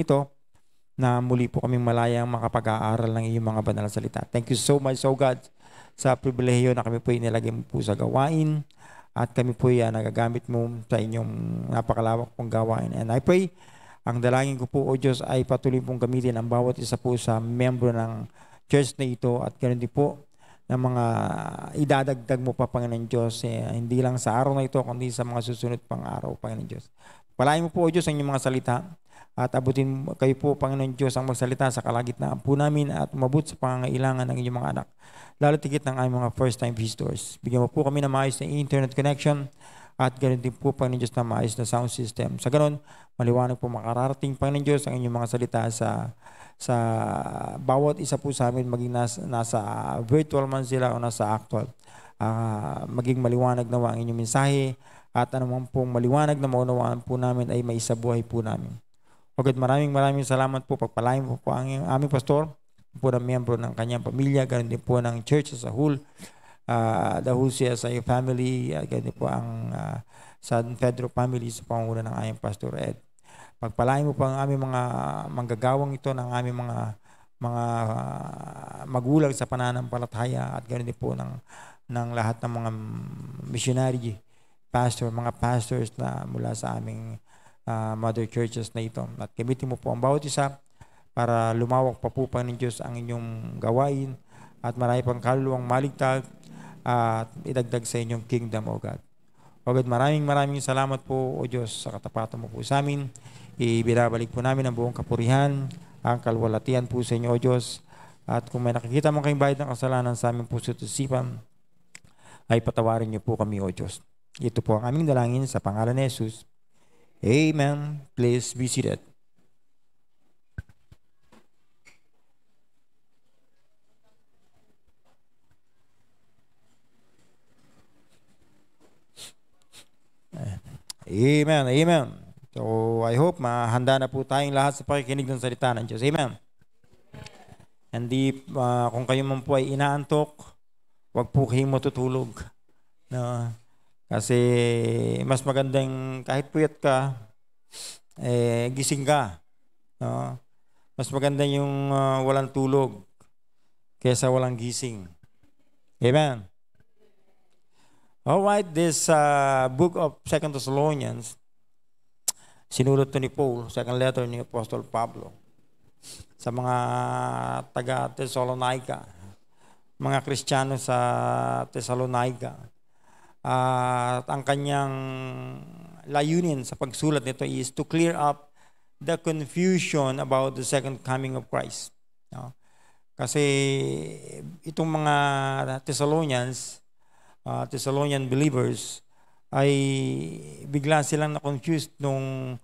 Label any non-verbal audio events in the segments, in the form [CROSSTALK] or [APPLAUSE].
nito na muli po kaming malayang makapag-aaral ng iyong mga banal na salita. Thank you so much, so oh God, sa pribilehiyo na kami po inilagay mo po sa gawain at kami po ay ah, nagagamit mo sa inyong napakalawak pong gawain. And I pray, ang dalangin ko po, O oh Diyos, ay patuloy pong gamitin ang bawat isa po sa membro ng church na ito at ganoon din po ng mga idadagdag mo pa, Panginoon Diyos, eh, hindi lang sa araw na ito, kundi sa mga susunod pang araw, Panginoon Diyos. Palain mo po, O oh Diyos, ang inyong mga salita at abutin kayo po, Panginoon Diyos, ang magsalita sa kalagitnaan po namin at umabot sa pangangailangan ng inyong mga anak, lalo tigit ng aming mga first-time visitors. Bigyan mo po kami na maayos na internet connection at ganoon din po, Panginoon Diyos, na maayos na sound system. Sa ganoon, maliwanag po makararating, Panginoon Diyos, ang inyong mga salita sa sa bawat isa po sa amin, maging nasa, nasa virtual man sila o nasa actual. Uh, maging maliwanag na ang inyong mensahe at anumang pong maliwanag na maunawaan po namin ay may sa buhay po namin. Agad maraming maraming salamat po. Pagpalain po po ang aming pastor, po ng miyembro ng kanyang pamilya, ganoon din po ng church sa a whole, uh, the whole CSI family, uh, ganoon din po ang uh, San Pedro family sa pangunguna ng aming pastor Ed. Pagpalain mo po ang aming mga manggagawang ito ng aming mga mga uh, magulang sa pananampalataya at ganoon din po ng ng lahat ng mga missionary pastor, mga pastors na mula sa aming uh, mother churches na ito. At gamitin mo po ang bawat isa para lumawak pa po pa ng Diyos ang inyong gawain at marami pang kaluluwang maligtag at idagdag sa inyong kingdom, O God. O God, maraming maraming salamat po, O Diyos, sa katapatan mo po sa amin. Ibinabalik po namin ang buong kapurihan, ang kalwalatian po sa inyo, O Diyos. At kung may nakikita mong kayong bayad ng kasalanan sa aming puso at isipan, ay patawarin niyo po kami, O Diyos. Ito po ang aming dalangin sa pangalan ni Jesus. Amen. Please be seated. Amen. Amen. So, I hope mahanda na po tayong lahat sa pakikinig ng salita ng Diyos. Amen. And uh, ah, kung kayo man po ay inaantok, wag po kayong matutulog. No? Kasi mas magandang kahit puyat ka, eh, gising ka. No? Mas maganda yung uh, walang tulog kaysa walang gising. Amen. All right, this uh, book of Second Thessalonians, sinulat to ni Paul, second letter ni Apostle Pablo, sa mga taga Thessalonica, mga Kristiyano sa Thessalonica uh, at ang kanyang layunin sa pagsulat nito is to clear up the confusion about the second coming of Christ. No? Kasi itong mga Thessalonians, uh, Thessalonian believers, ay bigla silang na-confused nung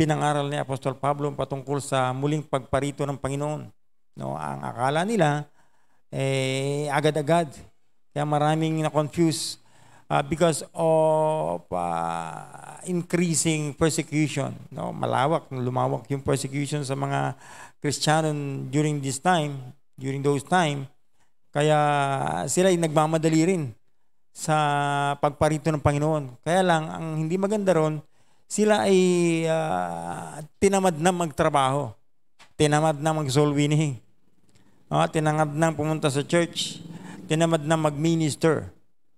pinangaral ni Apostol Pablo patungkol sa muling pagparito ng Panginoon. No, ang akala nila eh agad-agad. Kaya maraming na-confuse uh, because of uh, increasing persecution. No? Malawak, lumawak yung persecution sa mga Kristiyano during this time, during those time. Kaya sila ay nagmamadali rin sa pagparito ng Panginoon. Kaya lang, ang hindi maganda ron, sila ay uh, tinamad na magtrabaho. Tinamad na mag-soul winning. Uh, ah, tinamad na pumunta sa church. Tinamad na mag-minister.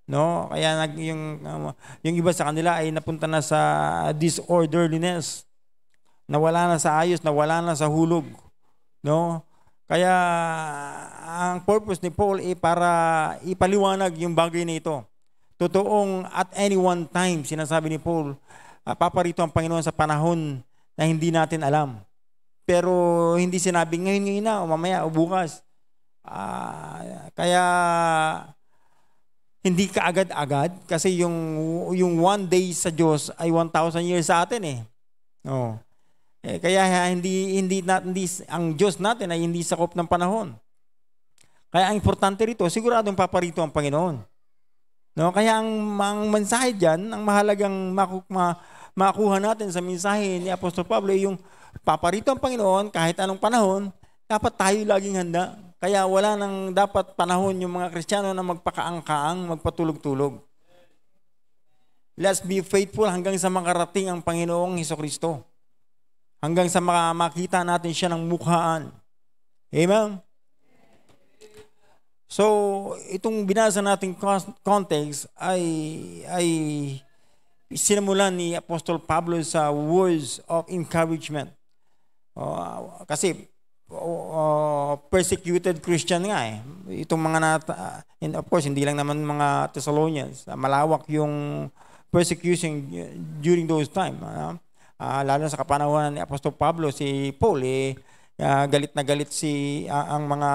No? Kaya nag, yung, um, yung iba sa kanila ay napunta na sa disorderliness. Nawala na sa ayos, nawala na sa hulog. No? Kaya ang purpose ni Paul ay para ipaliwanag yung bagay na ito. Totoong at any one time, sinasabi ni Paul, ah, paparito ang Panginoon sa panahon na hindi natin alam. Pero hindi sinabi ngayon, ngayon na, o mamaya, o bukas. Uh, kaya hindi ka agad-agad kasi yung yung one day sa Diyos ay 1,000 years sa atin eh. Oh. Eh, kaya hindi hindi natin hindi ang Diyos natin ay hindi sakop ng panahon. Kaya ang importante rito, siguradong paparito ang Panginoon. No, kaya ang, ang mensahe diyan, ang mahalagang maku, makuha natin sa mensahe ni Apostol Pablo ay yung paparito ang Panginoon kahit anong panahon, dapat tayo laging handa. Kaya wala nang dapat panahon yung mga Kristiyano na magpakaangkaang, magpatulog-tulog. Let's be faithful hanggang sa makarating ang Panginoong Heso Kristo. Hanggang sa makita natin siya ng mukhaan. Amen? So, itong binasa nating context ay, ay sinimulan ni Apostol Pablo sa words of encouragement. Uh, kasi uh, persecuted Christian nga eh. Itong mga nata, and of course, hindi lang naman mga Thessalonians. Ah, malawak yung persecution during those time. Uh, uh, lalo sa kapanahonan ni Apostol Pablo, si Paul, eh, uh, galit na galit si uh, ang mga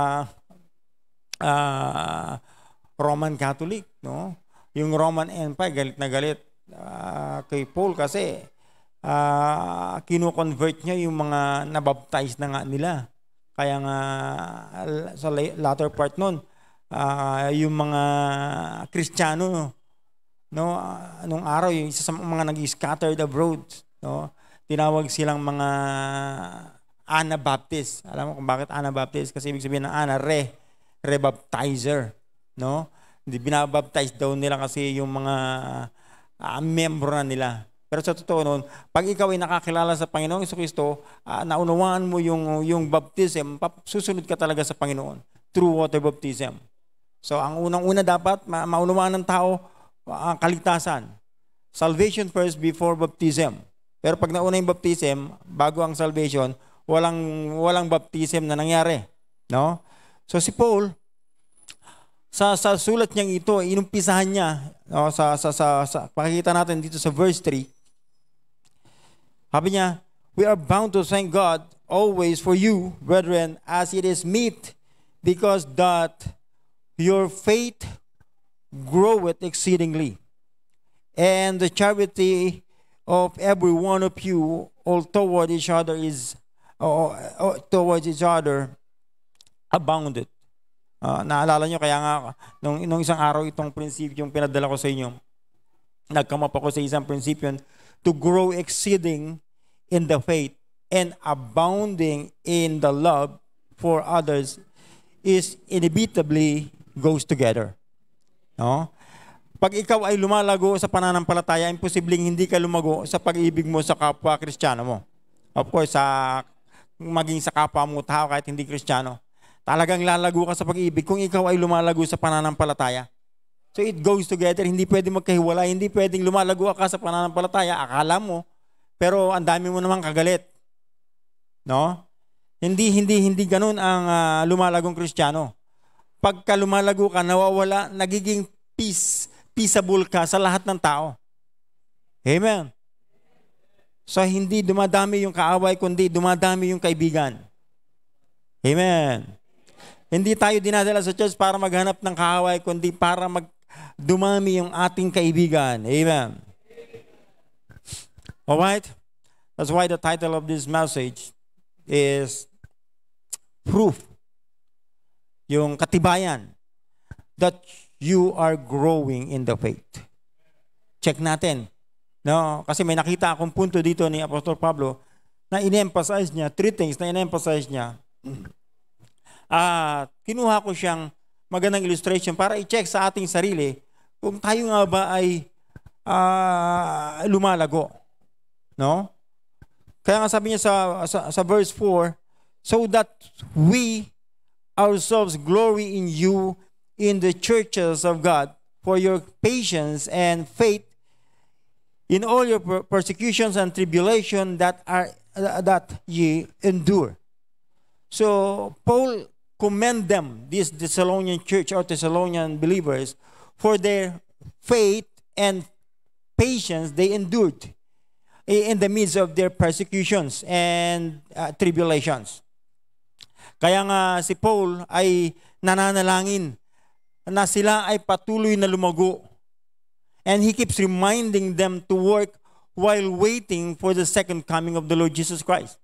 uh, Roman Catholic. No? Yung Roman Empire, galit na galit uh, kay Paul kasi uh, kino-convert niya yung mga nabaptize na nga nila. Kaya nga sa latter part noon, uh, ah, yung mga Kristiyano no uh, nung araw yung isa sa mga nag-scattered abroad, no? Tinawag silang mga Anabaptist. Alam mo kung bakit Anabaptist? Kasi ibig sabihin ng Ana, re, rebaptizer. No? Hindi binabaptize daw nila kasi yung mga uh, membro na nila. Pero sa totoo nun, pag ikaw ay nakakilala sa Panginoong Kristo, uh, ah, naunawaan mo yung, yung baptism, susunod ka talaga sa Panginoon. True water baptism. So ang unang-una dapat, ma- maunawaan ng tao ang uh, kaligtasan. Salvation first before baptism. Pero pag nauna yung baptism, bago ang salvation, walang, walang baptism na nangyari. No? So si Paul, sa, sa sulat niyang ito, inumpisahan niya, no, sa, sa, sa, sa, pakikita natin dito sa verse 3, sabi niya, we are bound to thank God always for you, brethren, as it is meet, because that your faith groweth exceedingly, and the charity of every one of you all toward each other is uh, oh, oh, oh, towards each other abounded. Uh, naalala nyo, kaya nga, nung, nung isang araw itong prinsipyong pinadala ko sa inyo, nagkamap ako sa isang prinsipyon to grow exceeding in the faith and abounding in the love for others is inevitably goes together. No? Pag ikaw ay lumalago sa pananampalataya, imposibleng hindi ka lumago sa pag-ibig mo sa kapwa kristyano mo. Of course, sa maging sa kapwa mo tao kahit hindi kristyano. Talagang lalago ka sa pag-ibig kung ikaw ay lumalago sa pananampalataya. So it goes together, hindi pwedeng magkahiwalay, hindi pwedeng lumalago ka sa pananampalataya, akala mo, pero ang dami mo namang kagalit. No? Hindi, hindi, hindi ganun ang uh, lumalagong kristyano. Pagka lumalago ka, nawawala, nagiging peace, peaceable ka sa lahat ng tao. Amen. So hindi dumadami yung kaaway, kundi dumadami yung kaibigan. Amen. Hindi tayo dinadala sa church para maghanap ng kaaway, kundi para mag dumami yung ating kaibigan. Amen. All right? That's why the title of this message is proof. Yung katibayan that you are growing in the faith. Check natin. No, kasi may nakita akong punto dito ni Apostol Pablo na in-emphasize niya, three things na in-emphasize niya. [CLEARS THROAT] At uh, kinuha ko siyang magandang illustration para i-check sa ating sarili kung tayo nga ba ay uh, lumalago. No? Kaya nga sabi niya sa, sa, sa verse 4, so that we ourselves glory in you in the churches of God for your patience and faith in all your persecutions and tribulation that are uh, that ye endure. So Paul commend them, this Thessalonian church or Thessalonian believers, for their faith and patience they endured in the midst of their persecutions and uh, tribulations. Kaya nga si Paul ay nananalangin na sila ay patuloy na lumago. And he keeps reminding them to work while waiting for the second coming of the Lord Jesus Christ.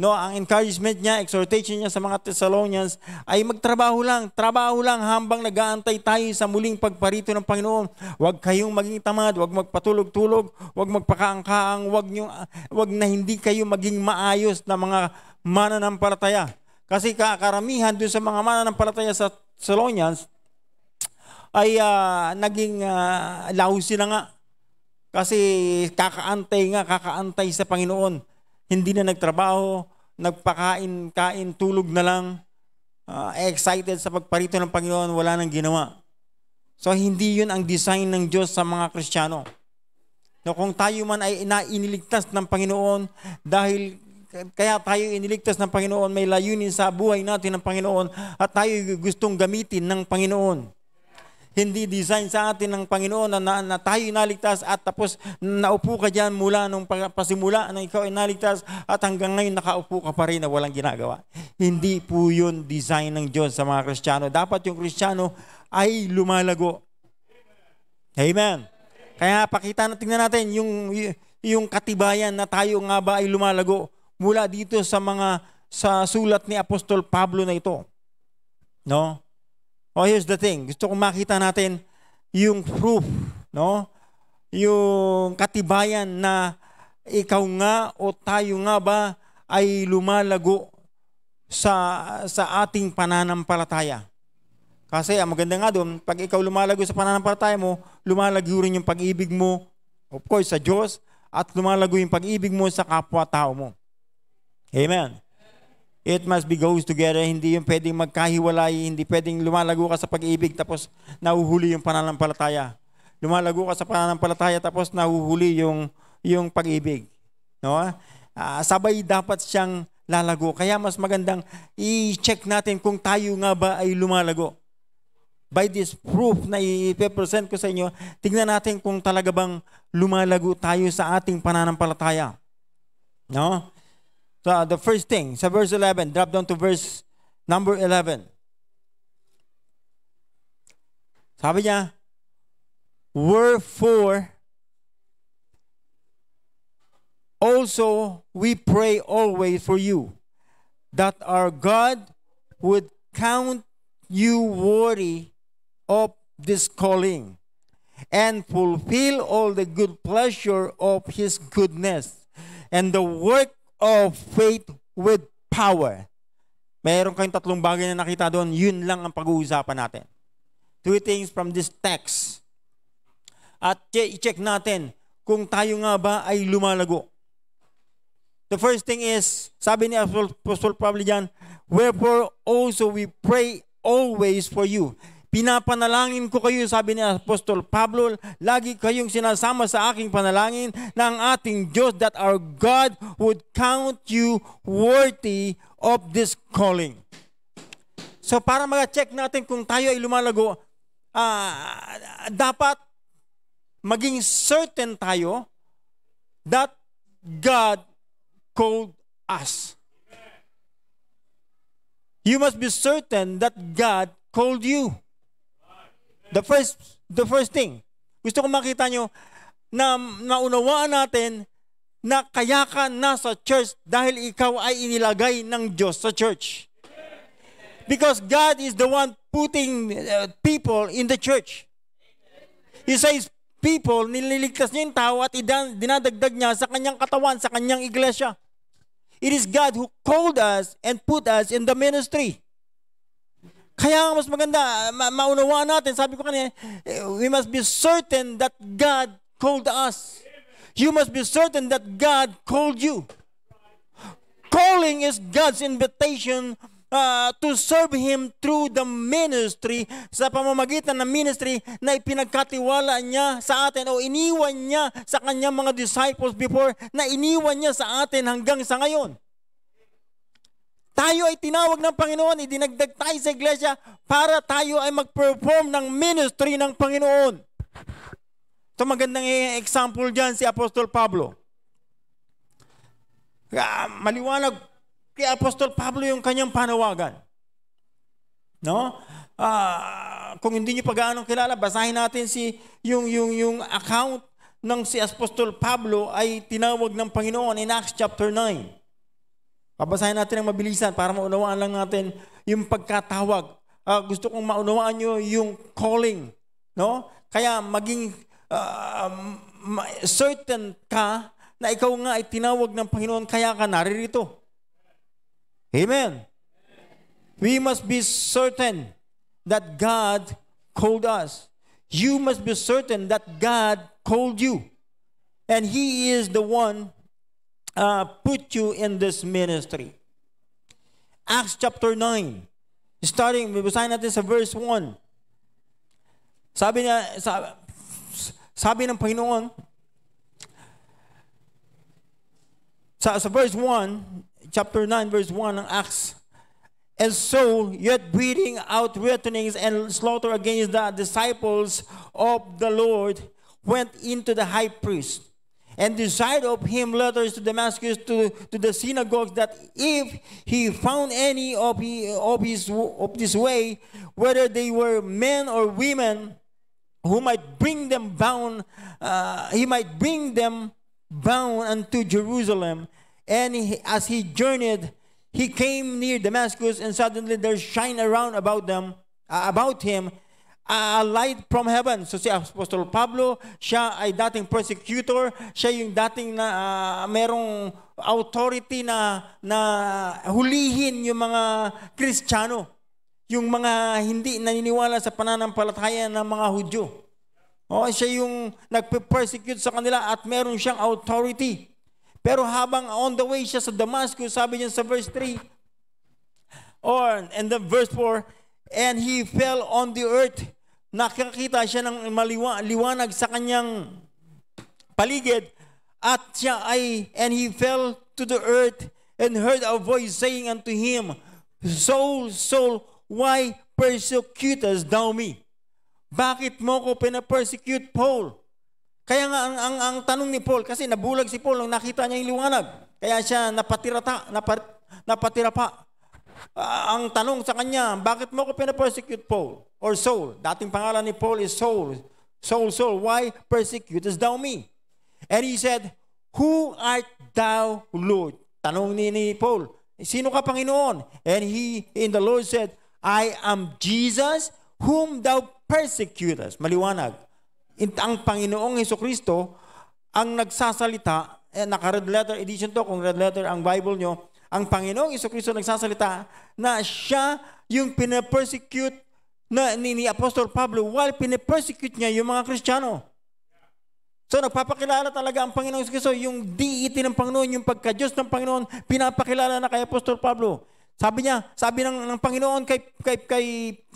No, ang encouragement niya, exhortation niya sa mga Thessalonians ay magtrabaho lang, trabaho lang habang nag-aantay tayo sa muling pagparito ng Panginoon. Huwag kayong maging tamad, huwag magpatulog-tulog, huwag magpakaangkaang, huwag, nyo, huwag na hindi kayo maging maayos na mga mananampalataya. Kasi kakaramihan doon sa mga mananampalataya sa Thessalonians ay uh, naging uh, lousy na nga. Kasi kakaantay nga, kakaantay sa Panginoon hindi na nagtrabaho, nagpakain, kain, tulog na lang, uh, excited sa pagparito ng Panginoon, wala nang ginawa. So hindi yun ang design ng Diyos sa mga Kristiyano. No, kung tayo man ay inainiligtas ng Panginoon dahil kaya tayo iniligtas ng Panginoon, may layunin sa buhay natin ng Panginoon at tayo gustong gamitin ng Panginoon. Hindi design sa atin ng Panginoon na, na, na tayo naligtas at tapos naupo ka dyan mula nung pasimula na ikaw ay naligtas at hanggang ngayon nakaupo ka pa rin na walang ginagawa. Hindi po yun design ng Diyos sa mga Kristiyano. Dapat yung Kristiyano ay lumalago. Amen. Kaya pakita natin na, natin yung, yung katibayan na tayo nga ba ay lumalago mula dito sa mga sa sulat ni Apostol Pablo na ito. No? Oh, here's the thing. Gusto kong makita natin yung proof, no? Yung katibayan na ikaw nga o tayo nga ba ay lumalago sa sa ating pananampalataya. Kasi ang maganda nga doon, pag ikaw lumalago sa pananampalataya mo, lumalago rin yung pag-ibig mo, of course, sa Diyos, at lumalago yung pag-ibig mo sa kapwa-tao mo. Amen. It must be goes together. Hindi yung pwedeng magkahiwalay. Hindi pwedeng lumalago ka sa pag-ibig tapos nahuhuli yung pananampalataya. Lumalago ka sa pananampalataya tapos nahuhuli yung, yung pag-ibig. No? Uh, sabay dapat siyang lalago. Kaya mas magandang i-check natin kung tayo nga ba ay lumalago. By this proof na i-present ko sa inyo, tignan natin kung talaga bang lumalago tayo sa ating pananampalataya. No? So uh, the first thing, so verse 11, drop down to verse number 11. Sabi niya, Wherefore, also we pray always for you, that our God would count you worthy of this calling, and fulfill all the good pleasure of his goodness, and the work of faith with power. Meron kayong tatlong bagay na nakita doon, yun lang ang pag-uusapan natin. Two things from this text. At i-check natin kung tayo nga ba ay lumalago. The first thing is, sabi ni Apostle Pablo dyan, Wherefore also we pray always for you. Pinapanalangin ko kayo, sabi ni Apostol Pablo, lagi kayong sinasama sa aking panalangin ng ating Diyos that our God would count you worthy of this calling. So para mag-check natin kung tayo ay lumalago, uh, dapat maging certain tayo that God called us. You must be certain that God called you. The first, the first thing, gusto kong makita nyo na naunawaan natin na kaya ka nasa church dahil ikaw ay inilagay ng Diyos sa church. Because God is the one putting uh, people in the church. He says, people, nililigtas niya yung tao at dinadagdag niya sa kanyang katawan, sa kanyang iglesia. It is God who called us and put us in the ministry. Kaya mas maganda, ah, ma- maunawaan natin. Sabi ko kanina, eh, we must be certain that God called us. You must be certain that God called you. Calling is God's invitation uh, to serve Him through the ministry, sa pamamagitan ng ministry na ipinagkatiwala niya sa atin o iniwan niya sa kanyang mga disciples before na iniwan niya sa atin hanggang sa ngayon tayo ay tinawag ng Panginoon, idinagdag tayo sa iglesia para tayo ay mag-perform ng ministry ng Panginoon. So magandang example dyan si Apostol Pablo. Maliwanag kay Apostol Pablo yung kanyang panawagan. No? Uh, kung hindi niyo pa gaano kilala, basahin natin si yung yung yung account ng si Apostol Pablo ay tinawag ng Panginoon in Acts chapter 9. Babasahin natin ang mabilisan para maunawaan lang natin yung pagkatawag. Uh, gusto kong maunawaan nyo yung calling. No? Kaya maging uh, certain ka na ikaw nga ay tinawag ng Panginoon kaya ka naririto. Amen. We must be certain that God called us. You must be certain that God called you. And He is the one uh, put you in this ministry. Acts chapter 9, starting, basahin natin sa verse 1. Sabi niya, sabi, sabi ng Panginoon, sa, sa verse 1, chapter 9, verse 1 ng Acts, And so, yet breathing out threatenings and slaughter against the disciples of the Lord, went into the high priest. and desired of him letters to Damascus to, to the synagogues that if he found any of, he, of, his, of this way, whether they were men or women, who might bring them bound, uh, he might bring them bound unto Jerusalem. And he, as he journeyed, he came near Damascus, and suddenly there shined around about them, uh, about him, a light from heaven. So si Apostol Pablo, siya ay dating persecutor, siya yung dating na uh, merong authority na na hulihin yung mga Kristiyano, yung mga hindi naniniwala sa pananampalataya ng mga Hudyo. Oh, siya yung nagpe-persecute sa kanila at meron siyang authority. Pero habang on the way siya sa Damascus, sabi niya sa verse 3, or in the verse 4, and he fell on the earth. Nakakita siya ng maliwanag maliwa, sa kanyang paligid at siya ay, and he fell to the earth and heard a voice saying unto him, Soul, soul, why persecutest thou me? Bakit mo ko pinapersecute, Paul? Kaya nga ang, ang, ang tanong ni Paul, kasi nabulag si Paul nung nakita niya yung liwanag. Kaya siya napatirata, napat, napatira pa. Uh, ang tanong sa kanya, bakit mo ko pinapersecute, Paul? Or Saul? Dating pangalan ni Paul is Saul. Saul, Saul, why persecutest thou me? And he said, Who art thou, Lord? Tanong ni, ni Paul, Sino ka, Panginoon? And he, in the Lord said, I am Jesus, whom thou persecutest. Maliwanag. In, Ang Panginoong Heso Kristo, ang nagsasalita, eh, naka red letter edition to, kung red letter ang Bible nyo, ang Panginoong Kristo nagsasalita na siya yung pinapersecute na ni, ni Apostol Pablo while pinapersecute niya yung mga Kristiyano. So nagpapakilala talaga ang Panginoong Kristo yung deity ng Panginoon, yung pagka-Diyos ng Panginoon, pinapakilala na kay Apostol Pablo. Sabi niya, sabi ng, ng Panginoon kay, kay, kay,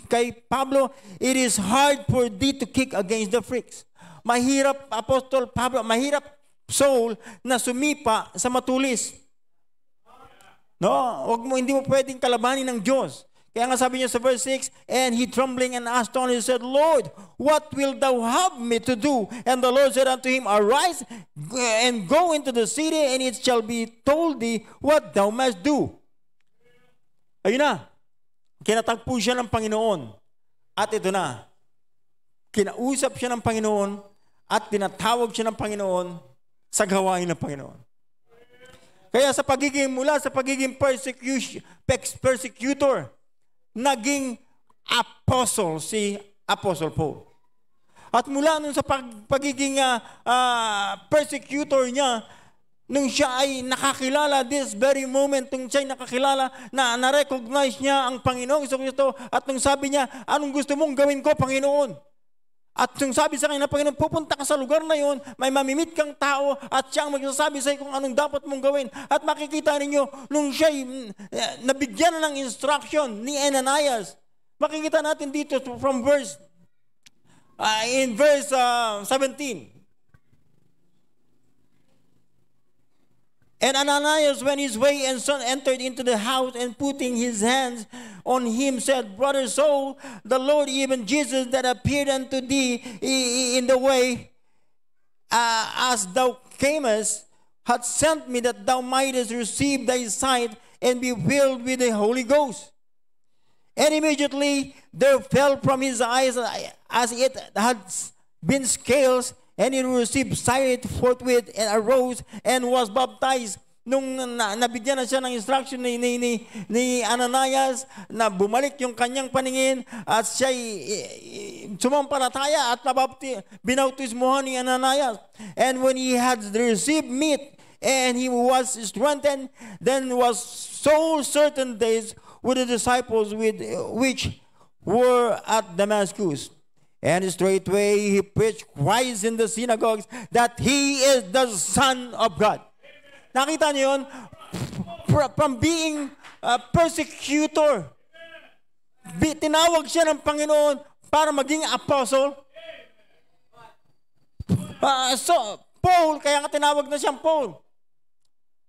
kay Pablo, it is hard for thee to kick against the pricks. Mahirap, Apostol Pablo, mahirap soul na sumipa sa matulis. No, wag mo, hindi mo pwedeng kalabanin ng Diyos. Kaya nga sabi niya sa verse 6, And he trembling and astonished said, Lord, what will thou have me to do? And the Lord said unto him, Arise and go into the city, and it shall be told thee what thou must do. Ayun na. Kinatagpo siya ng Panginoon. At ito na. Kinausap siya ng Panginoon at tinatawag siya ng Panginoon sa gawain ng Panginoon. Kaya sa pagiging mula sa pagiging persecutor, naging apostle si Apostle Paul. At mula nun sa pag, pagiging uh, uh, persecutor niya, nung siya ay nakakilala, this very moment, nung siya ay nakakilala, na na-recognize niya ang Panginoong Kristo, at nung sabi niya, anong gusto mong gawin ko, Panginoon? At yung sabi sa kanya, Panginoon, pupunta ka sa lugar na yon, may mamimit kang tao at siya ang magsasabi sa'yo kung anong dapat mong gawin. At makikita ninyo, nung siya eh, nabigyan ng instruction ni Ananias, makikita natin dito from verse, uh, in verse uh, ah, 17. And Ananias, when his way and son entered into the house and putting his hands on him, said, Brother Saul, the Lord, even Jesus, that appeared unto thee in the way uh, as thou camest, hath sent me that thou mightest receive thy sight and be filled with the Holy Ghost. And immediately there fell from his eyes uh, as it had been scales, And he received sight forthwith and arose and was baptized. Nung na, nabigyan na siya ng instruction ni, ni, ni, ni Ananias na bumalik yung kanyang paningin at siya sumampalataya at nabapti, binautismohan ni Ananias. And when he had received meat and he was strengthened, then was so certain days with the disciples with, which were at Damascus. And straightway he preached Christ in the synagogues that he is the Son of God. Nakita niyo yun? From being a persecutor. Tinawag siya ng Panginoon para maging apostle. Uh, so, Paul, kaya nga tinawag na siyang Paul.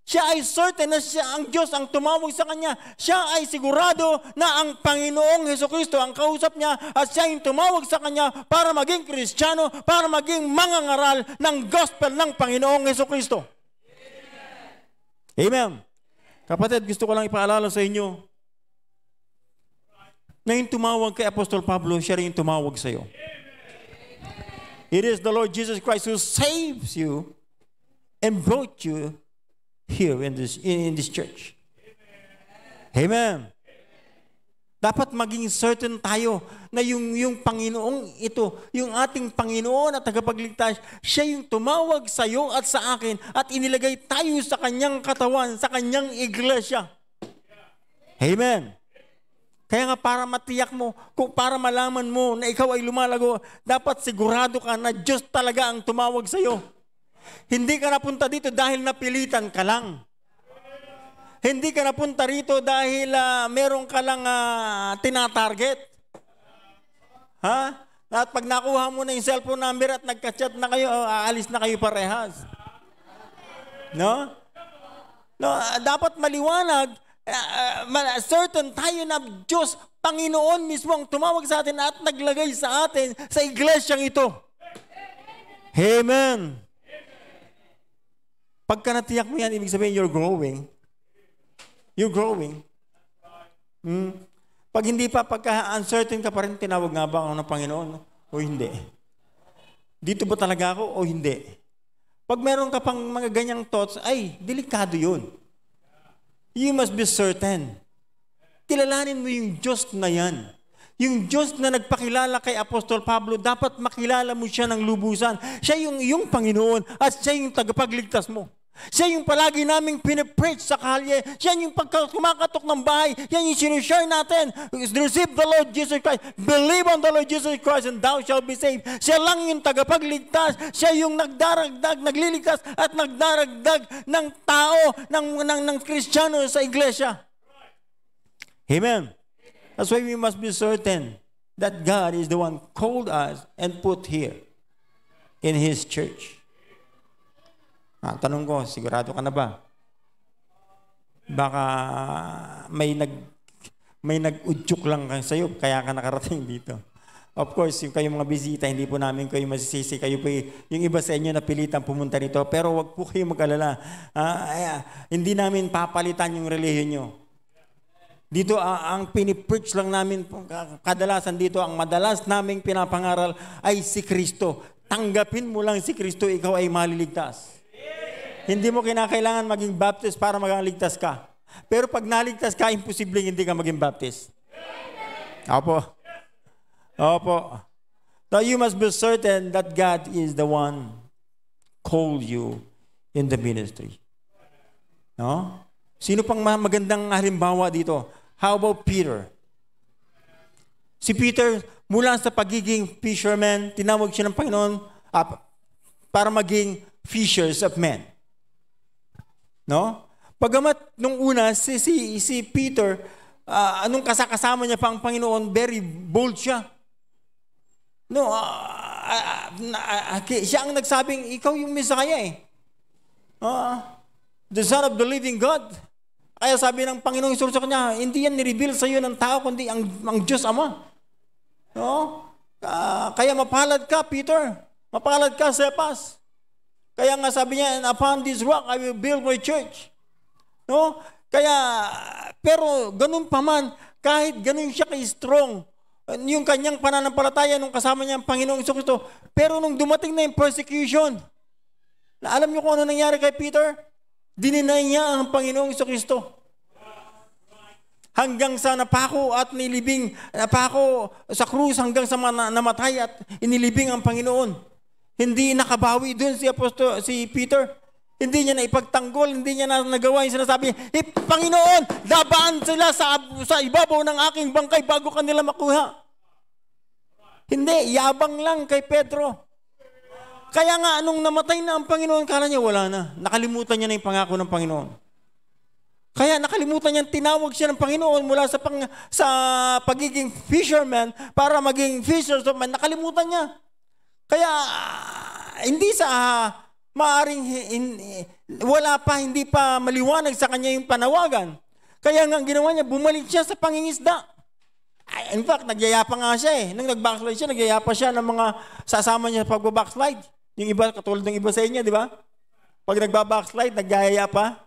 Siya ay certain na siya ang Diyos ang tumawag sa kanya. Siya ay sigurado na ang Panginoong Heso Kristo ang kausap niya at siya ay tumawag sa kanya para maging Kristiyano, para maging mangangaral ng gospel ng Panginoong Heso Kristo. Amen. Amen. Kapatid, gusto ko lang ipaalala sa inyo na yung tumawag kay Apostol Pablo, siya rin yung tumawag sa iyo. It is the Lord Jesus Christ who saves you and brought you here in this, in, in this church. Amen. Amen. Dapat maging certain tayo na yung, yung Panginoong ito, yung ating Panginoon at tagapagligtas, siya yung tumawag sa iyo at sa akin at inilagay tayo sa kanyang katawan, sa kanyang iglesia. Amen. Kaya nga para matiyak mo, kung para malaman mo na ikaw ay lumalago, dapat sigurado ka na Diyos talaga ang tumawag sa iyo. Hindi ka napunta dito dahil napilitan ka lang. Hindi ka napunta rito dahil uh, meron ka lang uh, tinatarget. Ha? At pag nakuha mo na yung cellphone number at nagka-chat na kayo, ah, aalis na kayo parehas. No? No, dapat maliwanag, uh, certain tayo na Diyos, Panginoon mismo ang tumawag sa atin at naglagay sa atin sa iglesyang ito. Amen. Pagka natiyak mo yan, ibig sabihin you're growing. You're growing. Hmm. Pag hindi pa, pagka uncertain ka pa rin, tinawag nga ba ako ano ng Panginoon? O hindi? Dito ba talaga ako o hindi? Pag meron ka pang mga ganyang thoughts, ay, delikado yun. You must be certain. Kilalanin mo yung Diyos na yan. Yung Diyos na nagpakilala kay Apostol Pablo, dapat makilala mo siya ng lubusan. Siya yung iyong Panginoon at siya yung tagapagligtas mo. Siya yung palagi naming pinipreach sa kalye. Siya yung pagkumakatok ng bahay. Yan yung sinishare natin. Receive the Lord Jesus Christ. Believe on the Lord Jesus Christ and thou shalt be saved. Siya lang yung tagapagligtas. Siya yung nagdaragdag, nagliligtas at nagdaragdag ng tao, ng, ng, ng, ng Kristiyano sa iglesia. Amen. That's why we must be certain that God is the one called us and put here in His church. Ah, tanong ko, sigurado ka na ba? Baka may nag may nag-udyok lang sa iyo kaya ka nakarating [LAUGHS] dito. Of course, yung kayong mga bisita, hindi po namin kayo masisisi. Kayo po, yung iba sa inyo napilitan pumunta rito. Pero wag po kayo mag-alala. Ah, ay, ah, hindi namin papalitan yung relihiyon nyo. Dito ang, ah, ang pinipreach lang namin, kadalasan dito, ang madalas naming pinapangaral ay si Kristo. Tanggapin mo lang si Kristo, ikaw ay maliligtas. Hindi mo kinakailangan maging baptist para magaligtas ka. Pero pag naligtas ka, imposible hindi ka maging baptist. Opo. Opo. So you must be certain that God is the one called you in the ministry. No? Sino pang magandang halimbawa dito? How about Peter? Si Peter, mula sa pagiging fisherman, tinawag siya ng Panginoon uh, para maging fishers of men. No? Pagamat nung una, si, si, si Peter, uh, anong kasakasama niya pang Panginoon, very bold siya. No, uh, uh, uh, uh, siya ang nagsabing, ikaw yung Messiah eh. Uh, the Son of the Living God. Kaya sabi ng Panginoong Isus sa kanya, hindi yan ni-reveal sa iyo ng tao, kundi ang, ang Diyos Ama. No? Uh, kaya mapalad ka, Peter. Mapalad ka, Cephas. Kaya nga sabi niya, and upon this rock, I will build my church. No? Kaya, pero ganun pa man, kahit ganun siya ka-strong, yung kanyang pananampalataya nung kasama niya ang Panginoong Isus pero nung dumating na yung persecution, na alam niyo kung ano nangyari kay Peter? Dininay niya ang Panginoong Kristo. Hanggang sa napako at nilibing, napako sa krus hanggang sa namatay at inilibing ang Panginoon. Hindi nakabawi doon si, Apostol, si Peter. Hindi niya na ipagtanggol, hindi niya na nagawa yung sinasabi, eh, Panginoon, labaan sila sa, sa ibabaw ng aking bangkay bago kanila makuha. Hindi, yabang lang kay Pedro. Kaya nga, anong namatay na ang Panginoon, kala niya wala na. Nakalimutan niya na yung pangako ng Panginoon. Kaya nakalimutan niya, tinawag siya ng Panginoon mula sa, pang, sa pagiging fisherman para maging fishers of men. Nakalimutan niya. Kaya hindi sa uh, maaring in, wala pa, hindi pa maliwanag sa kanya yung panawagan. Kaya nga ginawa niya, bumalik siya sa pangingisda. In fact, nagyaya nga siya eh. Nung nag-backslide siya, nagyaya siya ng mga sasama niya sa pag-backslide. Yung iba, katulad ng iba sa inyo, di ba? Pag nagba-backslide, nagyayaya pa.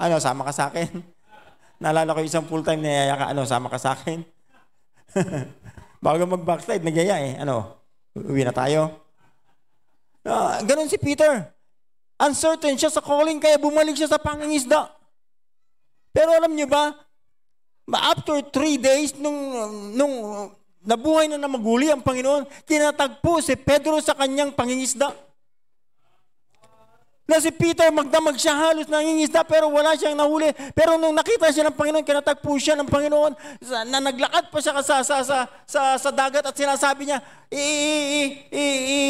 Ano, sama ka sa akin. [LAUGHS] Naalala ko isang full-time niyaya ka, ano, sama ka sa akin. [LAUGHS] Bago mag-backslide, nagyaya eh. Ano, uwi na tayo. Uh, ganun si Peter. Uncertain siya sa calling, kaya bumalik siya sa pangingisda. Pero alam niyo ba, after three days, nung, nung nabuhay na namaguli ang Panginoon, tinatagpo si Pedro sa kanyang pangingisda. Na si Peter, magdamag siya halos nangingisda pero wala siyang nahuli. Pero nung nakita siya ng Panginoon, kinatagpo siya ng Panginoon na naglakad pa siya sa, sa, sa, sa, sa dagat at sinasabi niya, i, i, i, i,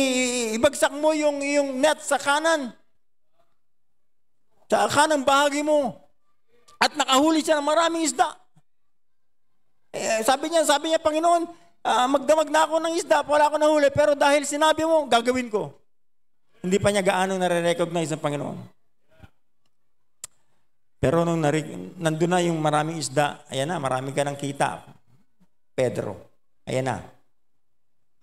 ibagsak mo yung, yung net sa kanan. Sa kanang bahagi mo. At nakahuli siya ng maraming isda. Eh, sabi niya, sabi niya, Panginoon, uh, magdamag na ako ng isda, wala ako nahuli, pero dahil sinabi mo, gagawin ko hindi pa niya gaano nare-recognize ng Panginoon. Pero nung nari, nandun na yung maraming isda, ayan na, marami ka ng kita, Pedro. Ayan na.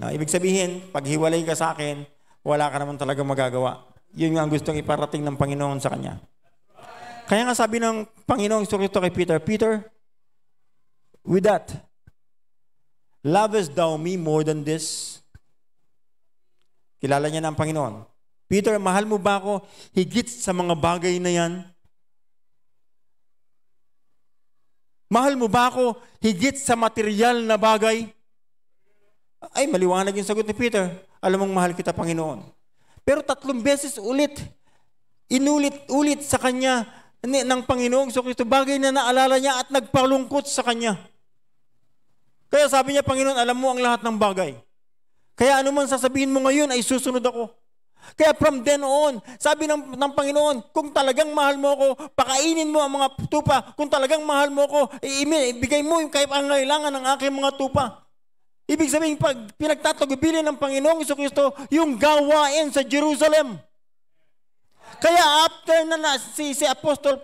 No, ibig sabihin, pag hiwalay ka sa akin, wala ka naman talaga magagawa. Yun yung ang gustong iparating ng Panginoon sa kanya. Kaya nga sabi ng Panginoong Kristo kay Peter, Peter, with that, lovest thou me more than this? Kilala niya na ang Panginoon. Peter, mahal mo ba ako higit sa mga bagay na yan? Mahal mo ba ako higit sa material na bagay? Ay, maliwanag yung sagot ni Peter. Alam mong mahal kita, Panginoon. Pero tatlong beses ulit, inulit-ulit sa kanya ni, ng Panginoong so Kristo, bagay na naalala niya at nagpalungkot sa kanya. Kaya sabi niya, Panginoon, alam mo ang lahat ng bagay. Kaya anuman sasabihin mo ngayon ay susunod ako. Kaya from then on, sabi ng, ng Panginoon, kung talagang mahal mo ako, pakainin mo ang mga tupa. Kung talagang mahal mo ako, ibigay mo yung kahit ang kailangan ng aking mga tupa. Ibig sabihin, pag pinagtatagubilin ng Panginoong Iso Kristo, yung gawain sa Jerusalem. Kaya after na, na si, si Apostol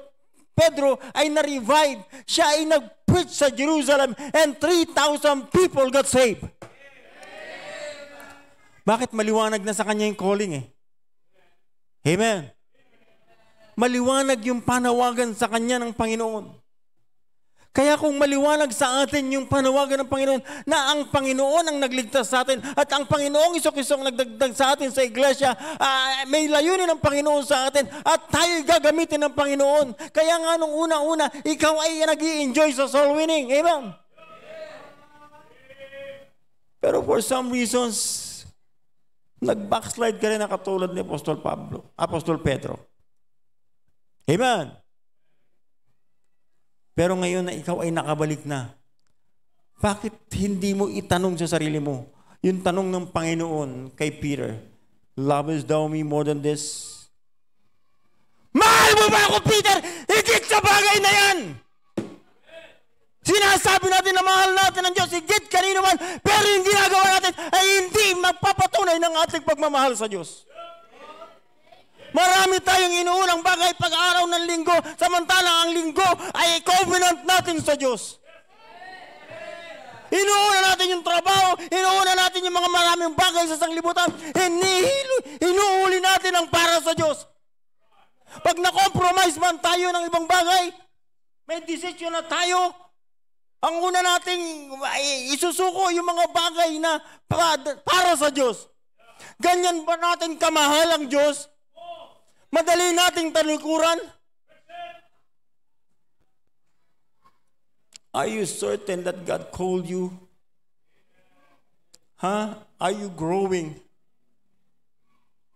Pedro ay na-revive, siya ay nag-preach sa Jerusalem and 3,000 people got saved. Bakit maliwanag na sa kanya yung calling eh? Amen. Maliwanag yung panawagan sa kanya ng Panginoon. Kaya kung maliwanag sa atin yung panawagan ng Panginoon na ang Panginoon ang nagligtas sa atin at ang Panginoong isok ang nagdagdag sa atin sa iglesia, uh, may layunin ng Panginoon sa atin at tayo gagamitin ng Panginoon. Kaya nga nung una-una, ikaw ay nag enjoy sa soul winning. Amen? Pero for some reasons, Nag-backslide ka rin na katulad ni Apostol Pablo, Apostol Pedro. Amen. Pero ngayon na ikaw ay nakabalik na, bakit hindi mo itanong sa sarili mo? Yung tanong ng Panginoon kay Peter, Lovest thou me more than this? Mahal mo ba ako, Peter? Higit sa bagay na yan! Sinasabi natin na mahal natin ang Diyos, higit kanino man, pero yung ginagawa natin ay hindi magpapatunay ng ating pagmamahal sa Diyos. Marami tayong inuunang bagay pag-araw ng linggo, samantalang ang linggo ay covenant natin sa Diyos. Inuuna natin yung trabaho, inuuna natin yung mga maraming bagay sa sanglibutan, inihilo, inuuli natin ang para sa Diyos. Pag na-compromise man tayo ng ibang bagay, may decision na tayo, ang una nating isusuko yung mga bagay na para, para sa Diyos. Ganyan ba natin kamahal ang Diyos? Madali nating talukuran? Are you certain that God called you? Huh? Are you growing?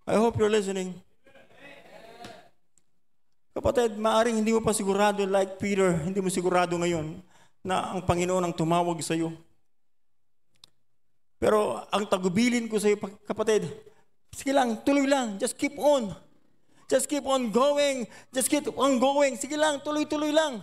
I hope you're listening. Kapatid, maaring hindi mo pa sigurado like Peter, hindi mo sigurado ngayon na ang Panginoon ang tumawag sa iyo. Pero ang tagubilin ko sa iyo, kapatid, sige lang, tuloy lang, just keep on. Just keep on going. Just keep on going. Sige lang, tuloy-tuloy lang.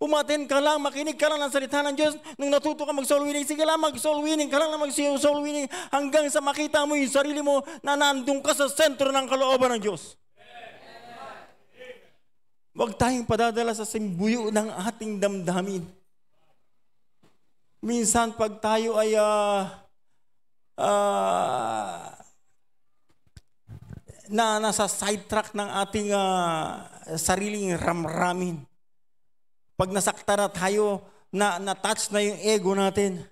Umatin ka lang, makinig ka lang ng salita ng Diyos. Nung natuto ka mag-soul winning, sige lang, mag-soul winning ka lang na mag-soul winning hanggang sa makita mo yung sarili mo na nandun ka sa sentro ng kalooban ng Diyos. Huwag tayong padadala sa simbuyo ng ating damdamin. Minsan pag tayo ay uh, uh, na nasa sidetrack ng ating uh, sariling ramramin. Pag nasakta na tayo, na na-touch na yung ego natin.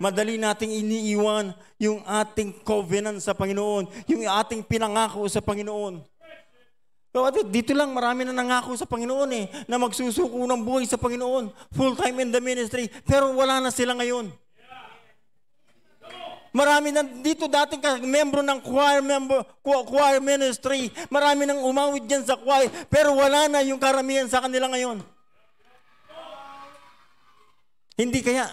Madali nating iniiwan yung ating covenant sa Panginoon, yung ating pinangako sa Panginoon. Kapatid, dito lang marami na nangako sa Panginoon eh, na magsusuko ng buhay sa Panginoon, full-time in the ministry, pero wala na sila ngayon. Marami na dito dating ka, membro ng choir member, choir ministry. Marami nang umawit diyan sa choir, pero wala na yung karamihan sa kanila ngayon. Hindi kaya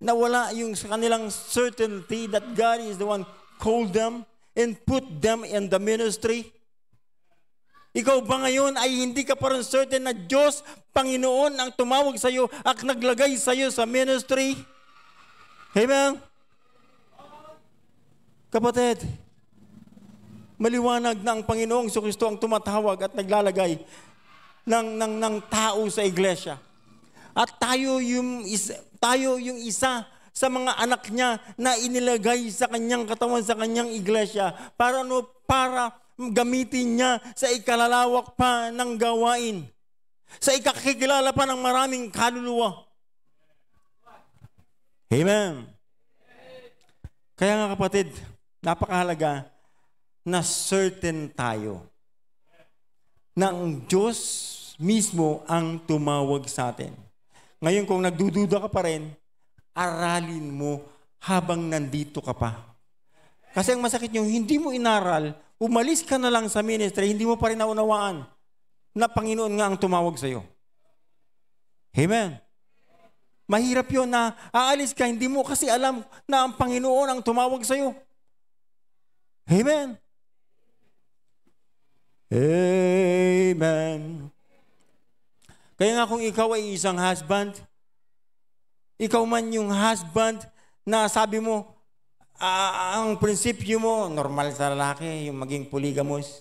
nawala yung sa kanilang certainty that God is the one called them and put them in the ministry. Ikaw ba ngayon ay hindi ka parang certain na Diyos, Panginoon, ang tumawag sa iyo at naglagay sa iyo sa ministry? Amen? Kapatid, maliwanag na ang Panginoong Kristo ang tumatawag at naglalagay ng, ng, ng tao sa iglesia. At tayo yung, isa, tayo yung isa sa mga anak niya na inilagay sa kanyang katawan, sa kanyang iglesia. Para ano? Para gamitin niya sa ikalalawak pa ng gawain, sa ikakikilala pa ng maraming kaluluwa. Amen. Kaya nga kapatid, napakahalaga na certain tayo na ang Diyos mismo ang tumawag sa atin. Ngayon kung nagdududa ka pa rin, aralin mo habang nandito ka pa. Kasi ang masakit yung hindi mo inaral umalis ka na lang sa ministry, hindi mo pa rin naunawaan na Panginoon nga ang tumawag sa iyo. Amen. Mahirap yon na aalis ka, hindi mo kasi alam na ang Panginoon ang tumawag sa iyo. Amen. Amen. Kaya nga kung ikaw ay isang husband, ikaw man yung husband na sabi mo, Uh, ang prinsipyo mo, normal sa lalaki, yung maging polygamous,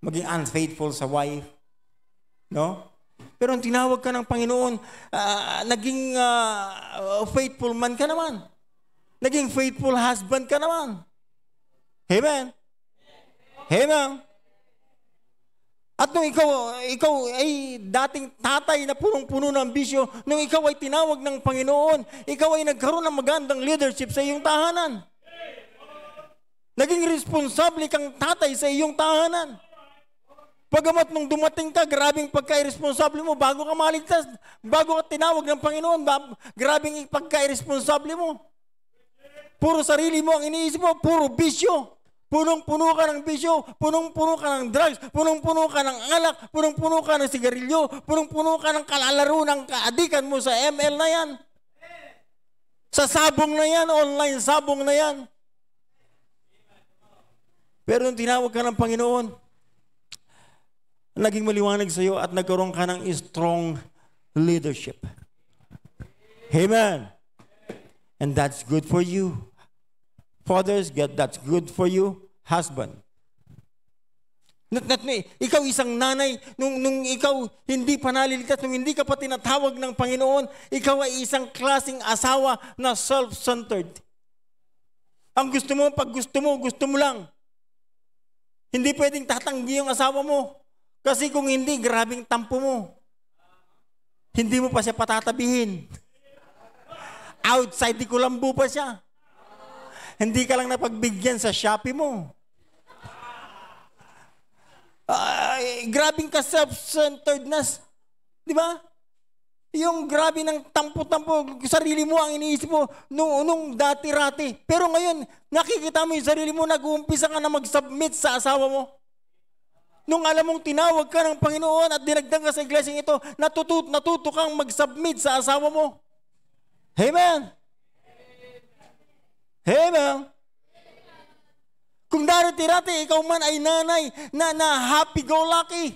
maging unfaithful sa wife. No? Pero ang tinawag ka ng Panginoon, uh, naging uh, faithful man ka naman. Naging faithful husband ka naman. Amen? Amen? At nung ikaw, ikaw ay dating tatay na punong-puno ng bisyo, nung ikaw ay tinawag ng Panginoon, ikaw ay nagkaroon ng magandang leadership sa iyong tahanan. Naging responsable kang tatay sa iyong tahanan. Pagamat nung dumating ka, grabing pagka-irresponsable mo bago ka maligtas, bago ka tinawag ng Panginoon, grabing pagka-irresponsable mo. Puro sarili mo ang iniisip mo, puro bisyo. Punong-puno ka ng bisyo, punong-puno ka ng drugs, punong-puno ka ng alak, punong-puno ka ng sigarilyo, punong-puno ka ng kalalaro ng kaadikan mo sa ML na yan. Sa sabong na yan, online sabong na yan. Pero nung tinawag ka ng Panginoon, naging maliwanag sa iyo at nagkaroon ka ng strong leadership. Amen. And that's good for you fathers, get that good for you, husband. Not, not, me. ikaw isang nanay, nung, nung ikaw hindi panaliligtas, nung hindi ka pa tinatawag ng Panginoon, ikaw ay isang klasing asawa na self-centered. Ang gusto mo, pag gusto mo, gusto mo lang. Hindi pwedeng tatanggi yung asawa mo. Kasi kung hindi, grabing tampo mo. Hindi mo pa siya patatabihin. Outside di kulambo pa siya. Hindi ka lang napagbigyan sa Shopee mo. Ay, grabing ka self-centeredness. Di ba? Yung grabe ng tampo-tampo, sarili mo ang iniisip mo nung, nung dati-rati. Pero ngayon, nakikita mo yung sarili mo, nag-uumpisa ka na mag-submit sa asawa mo. Nung alam mong tinawag ka ng Panginoon at dinagdag ka sa iglesia ito, natutu natuto kang mag-submit sa asawa mo. Amen! Amen. Kung darating-rati, ikaw man ay nanay na, na happy-go-lucky.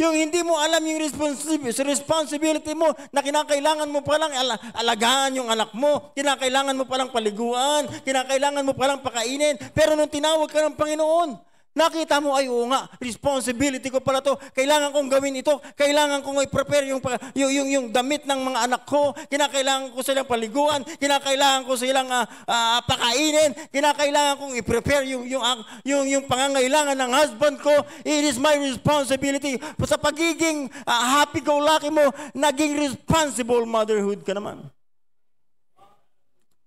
Yung hindi mo alam yung responsibility responsibility mo na kinakailangan mo palang ala- alagaan yung anak mo, kinakailangan mo palang paliguan, kinakailangan mo palang pakainin. Pero nung tinawag ka ng Panginoon, Nakita mo, ay oo nga, responsibility ko pala to. Kailangan kong gawin ito. Kailangan kong i-prepare yung, yung, yung, yung damit ng mga anak ko. Kinakailangan ko silang paliguan. Kinakailangan ko silang uh, uh, pakainin. Kinakailangan kong i-prepare yung, yung, uh, yung, yung pangangailangan ng husband ko. It is my responsibility. Sa pagiging uh, happy-go-lucky mo, naging responsible motherhood ka naman.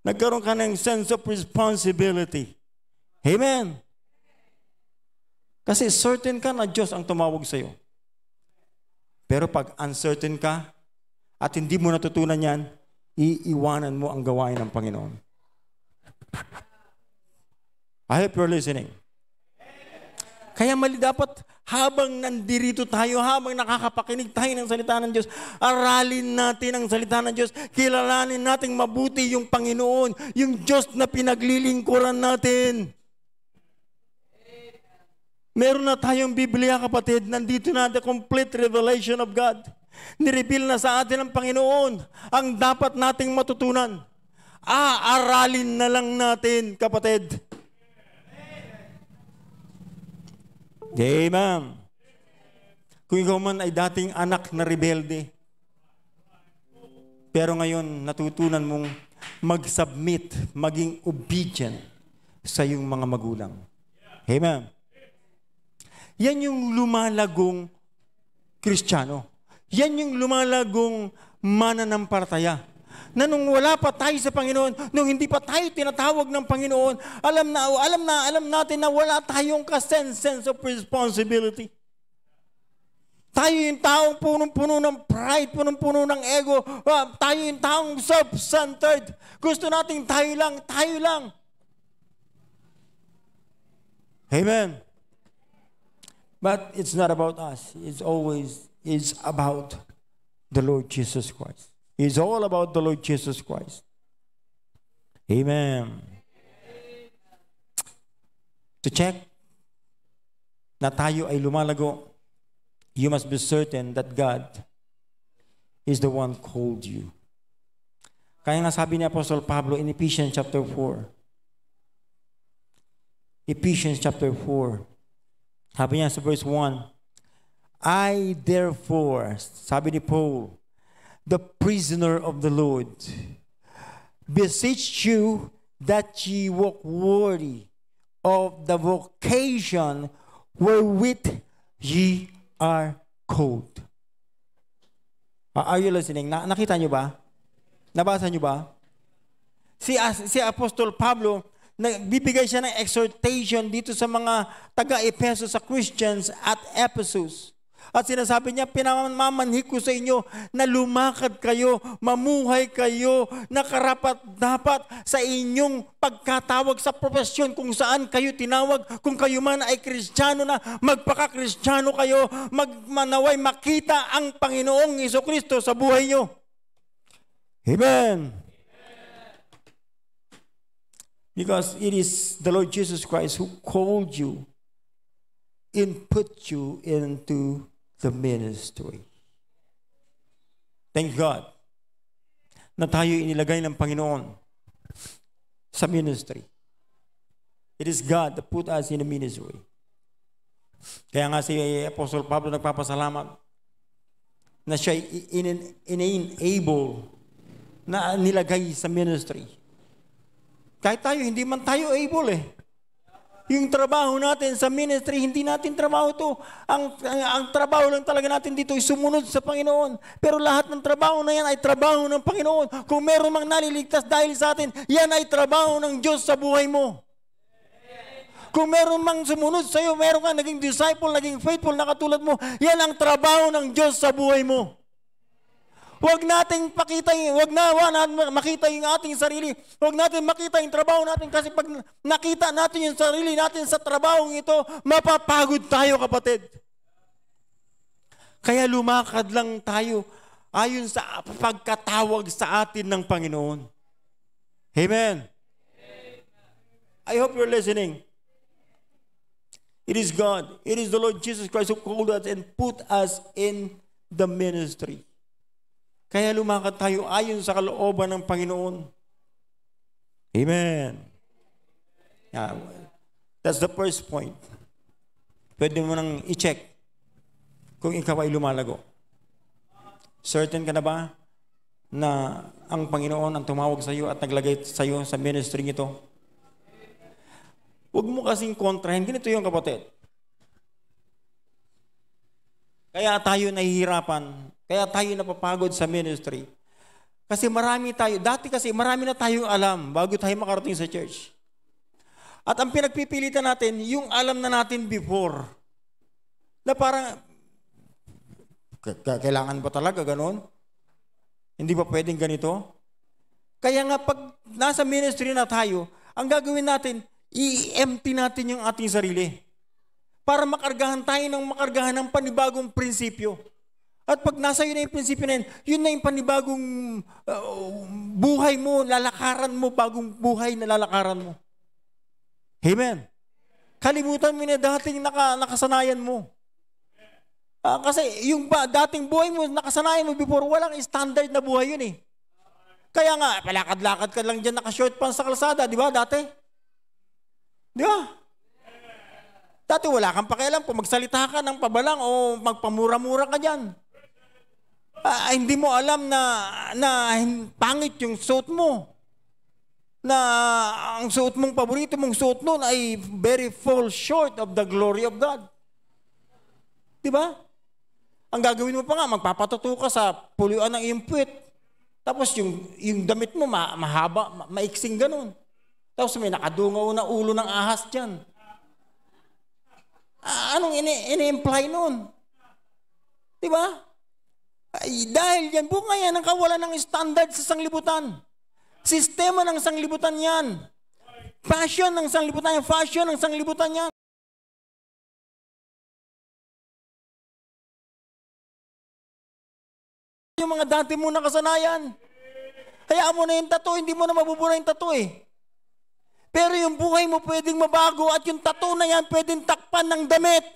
Nagkaroon ka ng sense of responsibility. Amen. Kasi certain ka na Diyos ang tumawag sa iyo. Pero pag uncertain ka at hindi mo natutunan yan, iiwanan mo ang gawain ng Panginoon. I hope you're listening. Kaya mali dapat habang nandirito tayo, habang nakakapakinig tayo ng salita ng Diyos, aralin natin ang salita ng Diyos, kilalanin natin mabuti yung Panginoon, yung Diyos na pinaglilingkuran natin. Meron na tayong Biblia kapatid, nandito na the complete revelation of God. Nireveal na sa atin ng Panginoon ang dapat nating matutunan. Aaralin na lang natin kapatid. Amen. Amen. Kung ikaw man ay dating anak na rebelde, pero ngayon natutunan mong mag-submit, maging obedient sa iyong mga magulang. Amen. Yan yung lumalagong kristyano. Yan yung lumalagong mananampalataya. Na nung wala pa tayo sa Panginoon, nung hindi pa tayo tinatawag ng Panginoon, alam na, alam na, alam natin na wala tayong sense of responsibility. Tayo yung taong punong-puno ng pride, punong-puno ng ego. Ah, tayo yung taong self-centered. Gusto nating tayo lang, tayo lang. Amen. But it's not about us. It's always is about the Lord Jesus Christ. It's all about the Lord Jesus Christ. Amen. To check na tayo ay lumalago, you must be certain that God is the one called you. Kaya nga sabi ni Apostle Pablo in Ephesians chapter 4. Ephesians chapter 4 Sabi niya sa verse 1, I therefore, sabi ni Paul, the prisoner of the Lord, beseech you that ye walk worthy of the vocation wherewith ye are called. Ah, are you listening? nakita niyo ba? Nabasa niyo ba? Si, si Apostol Pablo, nagbibigay siya ng exhortation dito sa mga taga-Epeso sa Christians at Ephesus. At sinasabi niya, pinamamanhik ko sa inyo na lumakad kayo, mamuhay kayo, na karapat dapat sa inyong pagkatawag sa profesyon kung saan kayo tinawag, kung kayo man ay kristyano na, magpaka-kristyano kayo, magmanaway makita ang Panginoong Iso Kristo sa buhay niyo. Amen. Because it is the Lord Jesus Christ who called you and put you into the ministry. Thank God na tayo inilagay ng Panginoon sa ministry. It is God that put us in the ministry. Kaya nga si Apostle Pablo nagpapasalamat na siya in-enable in, na nilagay sa ministry. Kahit tayo, hindi man tayo able eh. Yung trabaho natin sa ministry, hindi natin trabaho to. Ang, ang, ang trabaho lang talaga natin dito ay sumunod sa Panginoon. Pero lahat ng trabaho na yan ay trabaho ng Panginoon. Kung meron mang naliligtas dahil sa atin, yan ay trabaho ng Diyos sa buhay mo. Kung meron mang sumunod sa iyo, meron kang naging disciple, naging faithful na katulad mo, yan ang trabaho ng Diyos sa buhay mo. Huwag nating pakita, huwag na, huwag natin makita yung ating sarili. Huwag natin makita yung trabaho natin kasi pag nakita natin yung sarili natin sa trabaho ito, mapapagod tayo kapatid. Kaya lumakad lang tayo ayon sa pagkatawag sa atin ng Panginoon. Amen. I hope you're listening. It is God. It is the Lord Jesus Christ who called us and put us in the ministry. Kaya lumakad tayo ayon sa kalooban ng Panginoon. Amen. Yeah. That's the first point. Pwede mo nang i-check kung ikaw ay lumalago. Certain ka na ba na ang Panginoon ang tumawag sa iyo at naglagay sa iyo sa ministry nito? Huwag mo kasing kontrahin. Ganito yung kapatid. Kaya tayo nahihirapan kaya tayo napapagod sa ministry. Kasi marami tayo, dati kasi marami na tayong alam bago tayo makarating sa church. At ang pinagpipilitan natin, yung alam na natin before. Na parang, kailangan ba talaga ganon? Hindi ba pwedeng ganito? Kaya nga pag nasa ministry na tayo, ang gagawin natin, i-empty natin yung ating sarili para makargahan tayo ng makargahan ng panibagong prinsipyo. At pag nasa iyo na yung prinsipyo na yun, yun na yung panibagong uh, buhay mo, lalakaran mo, bagong buhay na lalakaran mo. Amen. Kalimutan mo na dating naka, nakasanayan mo. Uh, kasi yung ba, dating buhay mo, nakasanayan mo before, walang standard na buhay yun eh. Kaya nga, palakad-lakad ka lang dyan, naka-short pants sa kalsada, di ba, dati? Di ba? Dati wala kang pakialam kung magsalita ka ng pabalang o magpamura-mura ka dyan. Uh, hindi mo alam na, na pangit yung suot mo. Na ang suot mong paborito mong suot noon ay very fall short of the glory of God. Di ba? Ang gagawin mo pa nga, magpapatuto ka sa puluan ng iyong puwit. Tapos yung, yung damit mo ma, mahaba, ma, maiksing ganun. Tapos may nakadungaw na ulo ng ahas diyan. Ah, anong ini, ini-imply noon? Di ba? Ay, dahil yan, bunga yan ang kawalan ng standard sa sanglibutan. Sistema ng sanglibutan yan. Fashion ng sanglibutan yan. Fashion ng sanglibutan yan. Yung mga dati mo na kasanayan. Hayaan mo na yung tato, hindi mo na mabubura yung tato eh. Pero yung buhay mo pwedeng mabago at yung tato na yan pwedeng takpan ng damit.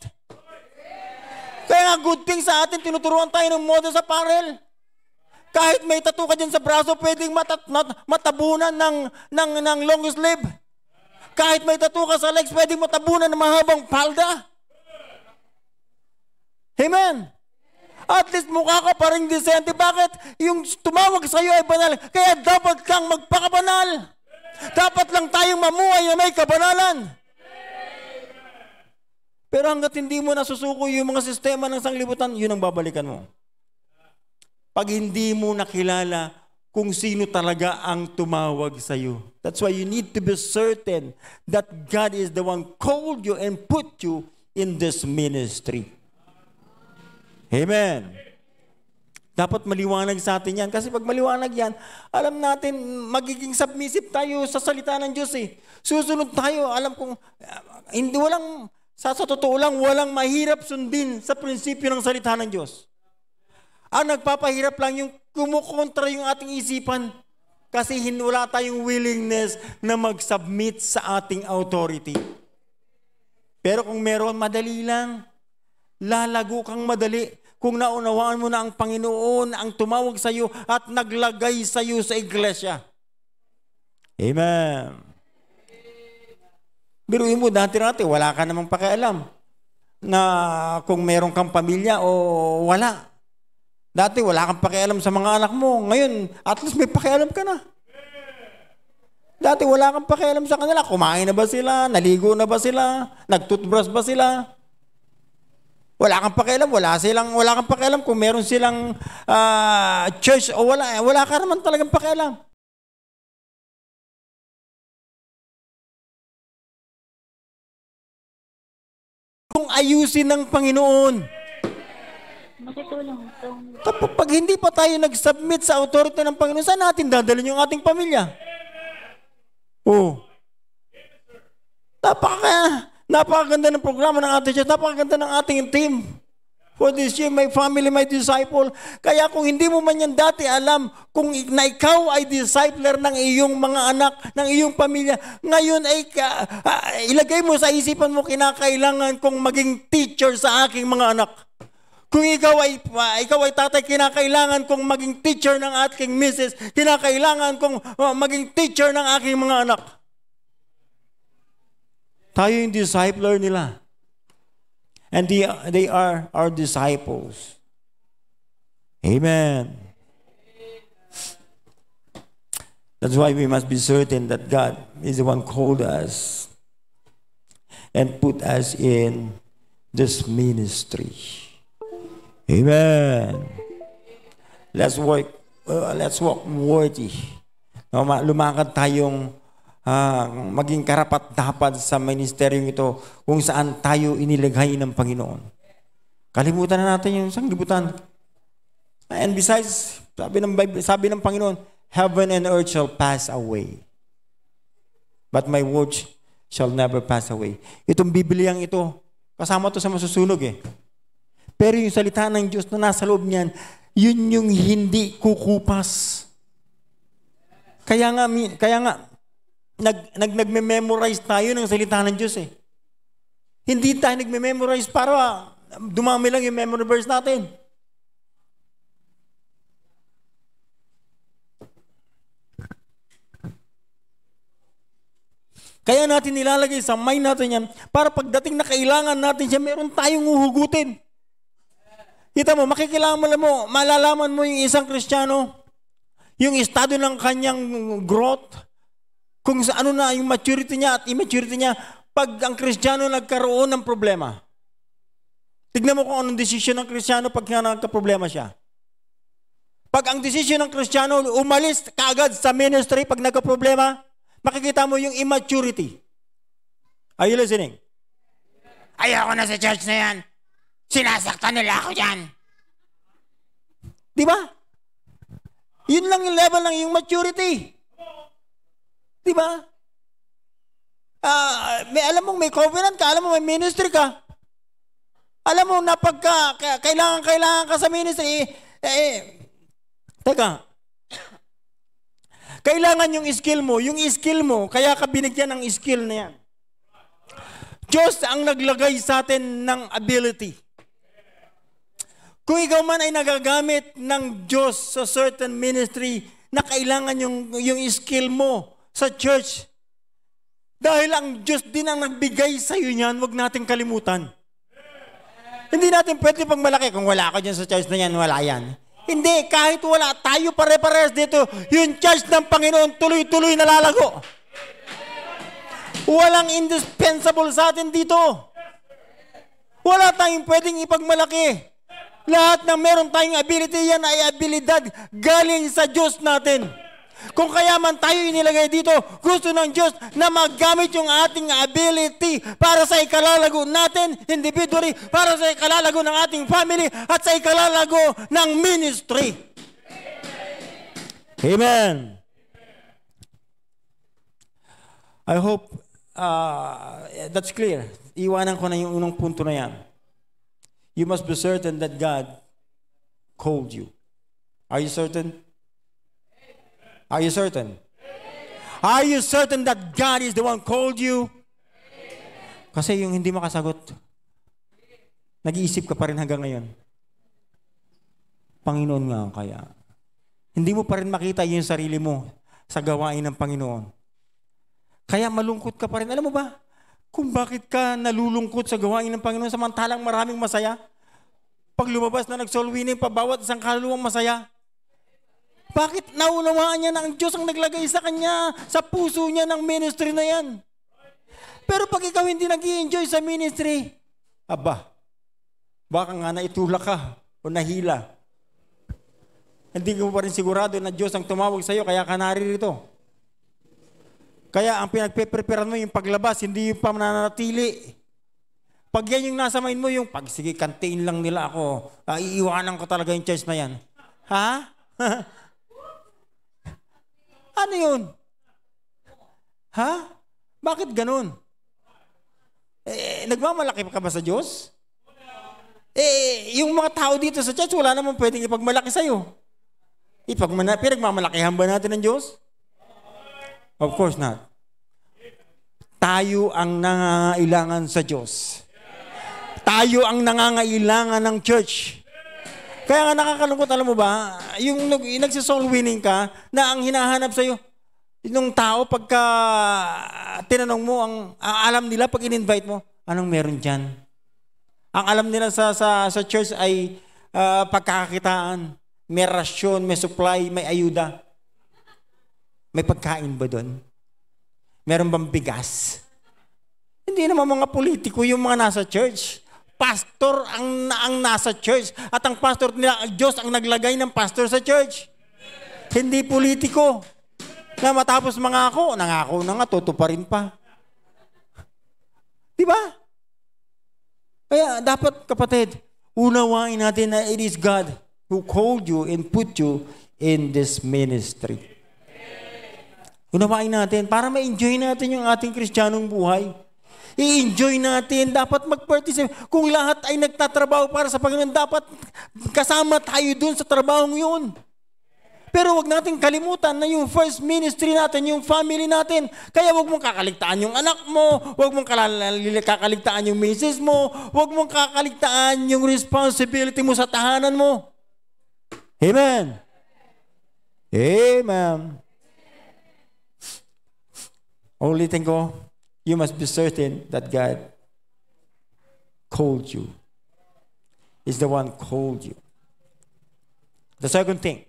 Kaya nga good thing sa atin, tinuturuan tayo ng model sa parel. Kahit may tattoo ka dyan sa braso, pwedeng matat, nat, matabunan ng, ng, ng long sleeve. Kahit may tattoo ka sa legs, pwedeng matabunan ng mahabang palda. Amen. At least mukha ka pa rin disente. Bakit? Yung tumawag sa iyo ay banal. Kaya dapat kang magpakabanal. Dapat lang tayong mamuhay na may kabanalan. Pero hanggat hindi mo nasusuko yung mga sistema ng sanglibutan, yun ang babalikan mo. Pag hindi mo nakilala kung sino talaga ang tumawag sa iyo. That's why you need to be certain that God is the one called you and put you in this ministry. Amen. Dapat maliwanag sa atin yan. Kasi pag maliwanag yan, alam natin, magiging submissive tayo sa salita ng Diyos eh. Susunod tayo. Alam kong, eh, hindi walang, sa, sa totoo lang, walang mahirap sundin sa prinsipyo ng salita ng Diyos. Ang nagpapahirap lang yung kumukontra yung ating isipan kasi wala tayong willingness na mag-submit sa ating authority. Pero kung meron, madali lang. Lalago kang madali. Kung naunawaan mo na ang Panginoon ang tumawag sa iyo at naglagay sa iyo sa iglesia. Amen. Biruin mo, dati-dati, wala ka namang pakialam na kung meron kang pamilya o wala. Dati wala kang pakialam sa mga anak mo. Ngayon, at least may pakialam ka na. Dati wala kang pakialam sa kanila. Kumain na ba sila? Naligo na ba sila? Nagtutbrush ba sila? Wala kang pakialam, wala silang wala kang pakialam kung meron silang uh, church o wala, eh, wala ka naman talagang pakialam. itong ayusin ng Panginoon. Matutulong itong... Tapos pag hindi pa tayo nag-submit sa authority ng Panginoon, saan natin dadalhin yung ating pamilya? Oh. Napaka, napakaganda ng programa ng ating church, napakaganda ng ating team. For this year, my family, my disciple. Kaya kung hindi mo man yan dati alam, kung na ikaw ay discipler ng iyong mga anak, ng iyong pamilya, ngayon ay ka, uh, ilagay mo sa isipan mo, kinakailangan kong maging teacher sa aking mga anak. Kung ikaw ay, uh, ikaw ay tatay, kinakailangan kong maging teacher ng aking misis. Kinakailangan kong uh, maging teacher ng aking mga anak. Tayo yung discipler nila. and they, they are our disciples. Amen. That's why we must be certain that God is the one called us and put us in this ministry. Amen. Let's work, uh, let's walk worthy. Lumakad tayong uh, maging karapat-dapat sa ministeryong ito kung saan tayo inilighay ng Panginoon. Kalimutan na natin yung sanglibutan. And besides, sabi ng, sabi ng Panginoon, Heaven and earth shall pass away. But my words shall never pass away. Itong Bibliyang ito, kasama to sa masusunog eh. Pero yung salita ng Diyos na nasa loob niyan, yun yung hindi kukupas. Kaya nga, kaya nga, nag, nag, nagme-memorize tayo ng salita ng Diyos eh. Hindi tayo nagme-memorize para dumami lang yung memory verse natin. Kaya natin nilalagay sa mind natin yan para pagdating na kailangan natin siya, meron tayong uhugutin. Kita mo, makikilala mo, malalaman mo yung isang kristyano, yung estado ng kanyang growth, kung sa ano na yung maturity niya at immaturity niya pag ang Kristiyano nagkaroon ng problema. Tignan mo kung anong desisyon ng Kristiyano pag nagka-problema siya. Pag ang desisyon ng Kristiyano umalis kaagad sa ministry pag nagka-problema, makikita mo yung immaturity. Are you listening? Ayoko na sa church na yan. Sinasaktan nila ako dyan. Di ba? Yun lang yung level ng yung maturity. Di ba? Uh, may, alam mo, may covenant ka, alam mo, may ministry ka. Alam mo, na pagka, kailangan, kailangan ka sa ministry, eh, eh, teka, kailangan yung skill mo, yung skill mo, kaya ka binigyan ng skill na yan. Diyos ang naglagay sa atin ng ability. Kung ikaw man ay nagagamit ng Diyos sa certain ministry na kailangan yung, yung skill mo, sa church. Dahil ang Diyos din ang nagbigay sa iyo niyan, huwag nating kalimutan. Hindi natin pwede pang malaki kung wala ka dyan sa church na yan, wala yan. Hindi, kahit wala, tayo pare-pares dito. Yung church ng Panginoon, tuloy-tuloy nalalago. Walang indispensable sa atin dito. Wala tayong pwedeng ipagmalaki. Lahat ng meron tayong ability, yan ay abilidad galing sa Diyos natin. Kung kaya man tayo inilagay dito, gusto ng Diyos na magamit yung ating ability para sa ikalalago natin individually, para sa ikalalago ng ating family, at sa ikalalago ng ministry. Amen. I hope uh, that's clear. Iwanan ko na yung unang punto na yan. You must be certain that God called you. Are you certain? Are you certain? Are you certain that God is the one called you? Kasi yung hindi makasagot, nag-iisip ka pa rin hanggang ngayon. Panginoon nga ang kaya. Hindi mo pa rin makita yung sarili mo sa gawain ng Panginoon. Kaya malungkot ka pa rin. Alam mo ba, kung bakit ka nalulungkot sa gawain ng Panginoon samantalang maraming masaya? Pag lumabas na nag nagsolwinin pa bawat isang kaluluwang masaya, bakit naunawaan niya na ang Diyos ang naglagay sa kanya, sa puso niya ng ministry na yan? Pero pag ikaw hindi nag enjoy sa ministry, aba, baka nga naitula ka o nahila. Hindi ko pa rin sigurado na Diyos ang tumawag sa iyo, kaya ka naririto. Kaya ang pinagpe-prepare mo yung paglabas, hindi yung pamananatili. Pag yan yung nasa mind mo, yung pag sige, kantain lang nila ako, ah, iiwanan ko talaga yung church na yan. Ha? [LAUGHS] Ano yun? Ha? Bakit ganun? Eh, nagmamalaki ka ba sa Diyos? Eh, yung mga tao dito sa church, wala namang pwedeng ipagmalaki sa'yo. Ipagmana, pinagmamalakihan ba natin ng Diyos? Of course not. Tayo ang nangangailangan sa Diyos. Tayo ang nangangailangan ng church. Kaya nga nakakalungkot, alam mo ba, yung, yung nagsisoul winning ka, na ang hinahanap sa'yo, yung tao, pagka tinanong mo, ang, ang alam nila pag in-invite mo, anong meron dyan? Ang alam nila sa, sa, sa church ay uh, pagkakakitaan, may rasyon, may supply, may ayuda. May pagkain ba doon? Meron bang bigas? Hindi naman mga politiko yung mga nasa church pastor ang, ang nasa church at ang pastor nila, Diyos ang naglagay ng pastor sa church. Hindi politiko. Na matapos mga ako, nangako na nga, tutuparin pa. Di ba? Kaya dapat kapatid, unawain natin na it is God who called you and put you in this ministry. Unawain natin para ma-enjoy natin yung ating kristyanong buhay. I-enjoy natin. Dapat mag-participate. Kung lahat ay nagtatrabaho para sa Panginoon, dapat kasama tayo dun sa trabahong yun. Pero wag natin kalimutan na yung first ministry natin, yung family natin. Kaya wag mong kakaligtaan yung anak mo, wag mong kakaligtaan yung misis mo, wag mong kakaligtaan yung responsibility mo sa tahanan mo. Amen. Amen. Ulitin ko, you must be certain that God called you, is the one called you. The second thing,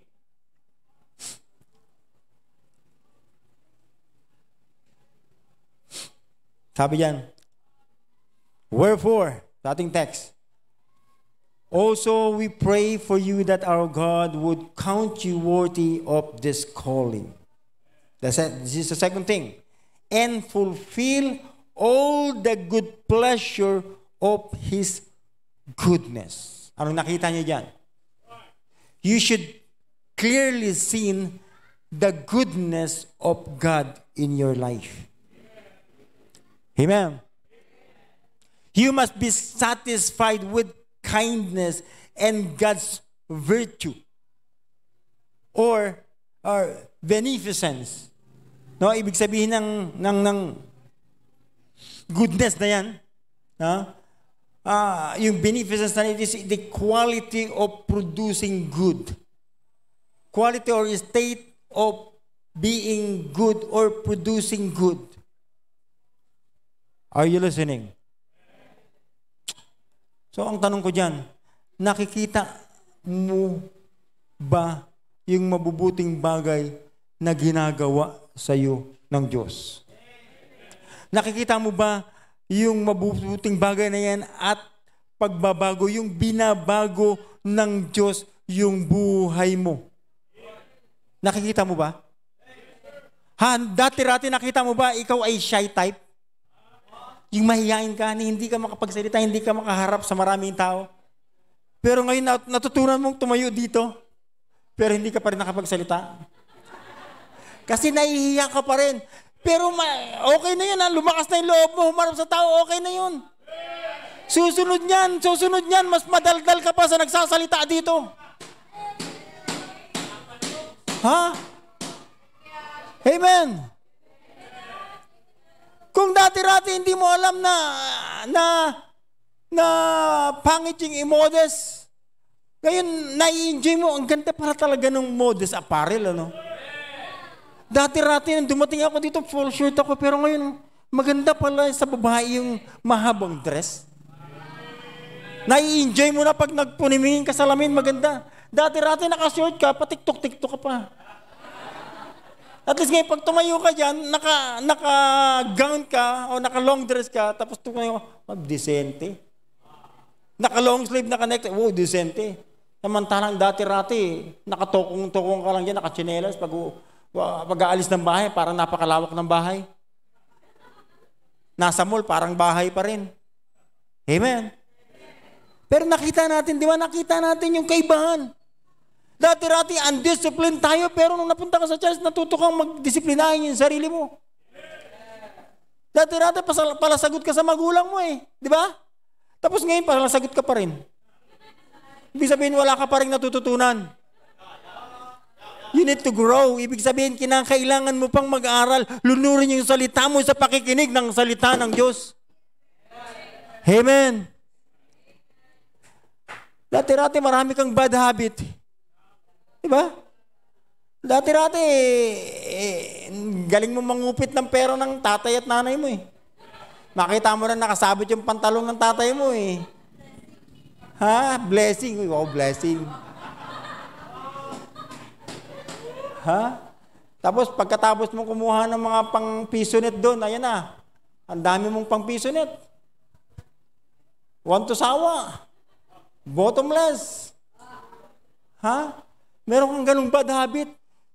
sabi yan, wherefore, dating text, also we pray for you that our God would count you worthy of this calling. That's it. This is the second thing. and fulfill all the good pleasure of His goodness. Anong nakita niyo dyan? You should clearly see the goodness of God in your life. Amen. You must be satisfied with kindness and God's virtue or, or beneficence. No, ibig sabihin ng ng ng goodness na 'yan. No? Ah, yung beneficence na is the quality of producing good. Quality or state of being good or producing good. Are you listening? So ang tanong ko diyan, nakikita mo ba yung mabubuting bagay na ginagawa sa iyo ng Diyos. Nakikita mo ba yung mabubuting bagay na yan at pagbabago, yung binabago ng Diyos yung buhay mo? Nakikita mo ba? Ha, dati-rati nakita mo ba ikaw ay shy type? Yung mahihain ka, hindi ka makapagsalita, hindi ka makaharap sa maraming tao. Pero ngayon natutunan mong tumayo dito, pero hindi ka pa rin nakapagsalita. Kasi nahihiya ka pa rin. Pero ma- okay na yun, ha? Ah. lumakas na yung loob mo, humarap sa tao, okay na yun. Susunod niyan, susunod niyan, mas madaldal ka pa sa nagsasalita dito. Ha? Amen. Kung dati-dati hindi mo alam na na na pangit yung imodes, ngayon, nai-enjoy mo. Ang ganda para talaga ng modus apparel, ano? Dati-rati nang dumating ako dito, full shirt ako, pero ngayon, maganda pala sa babae yung mahabang dress. Nai-enjoy mo na pag nagpunimingin ka sa lamin, maganda. Dati-rati naka nakashirt ka, pa tiktok tiktok ka pa. At least ngayon, pag tumayo ka dyan, naka, naka-gown ka o naka-long dress ka, tapos tumayo ko, oh, decente. Naka-long sleeve, naka-neck, oh, decente. Samantalang dati-rati, nakatokong-tokong ka lang dyan, naka-chinelas, pag pag-aalis ng bahay, parang napakalawak ng bahay. Nasa mall, parang bahay pa rin. Amen? Pero nakita natin, di ba? Nakita natin yung kaibahan. Dati-dati, undisciplined tayo, pero nung napunta ka sa church, natuto kang magdisiplinahin yung sarili mo. Dati-dati, palasagot ka sa magulang mo eh. Di ba? Tapos ngayon, palasagot ka pa rin. Ibig sabihin, wala ka pa rin natututunan. You need to grow. Ibig sabihin, kinakailangan mo pang mag-aral. Lunurin yung salita mo sa pakikinig ng salita ng Diyos. Amen. Dati-dati marami kang bad habit. Diba? Dati-dati, eh, galing mo mangupit ng pera ng tatay at nanay mo eh. Makita mo na nakasabit yung pantalon ng tatay mo eh. Ha? Blessing. Oh, blessing. Ha? Tapos pagkatapos mong kumuha ng mga pang piso net doon, ayan na. Ang dami mong pang piso net. Want to sawa. Bottomless. Ha? Meron kang ganung bad habit.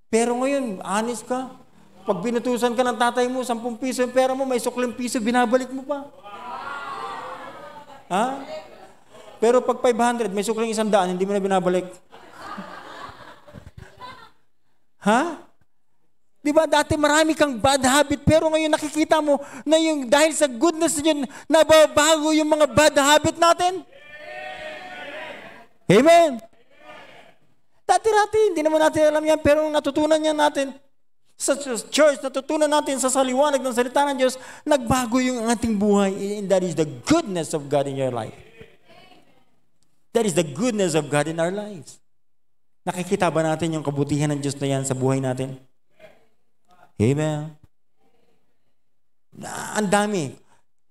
Pero ngayon, honest ka. Pag binutusan ka ng tatay mo, 10 piso yung pera mo, may suklim piso, binabalik mo pa. Ha? Pero pag 500, may sukling isang daan, hindi mo na binabalik. Ha? Di ba dati marami kang bad habit pero ngayon nakikita mo na yung dahil sa goodness niya nababago yung mga bad habit natin? Amen. Dati-dati hindi naman natin alam yan pero natutunan niya natin sa church, natutunan natin sa saliwanag ng salita ng Diyos, nagbago yung ating buhay and that is the goodness of God in your life. That is the goodness of God in our lives. Nakikita ba natin yung kabutihan ng Diyos na yan sa buhay natin? Amen. Ah, ang dami.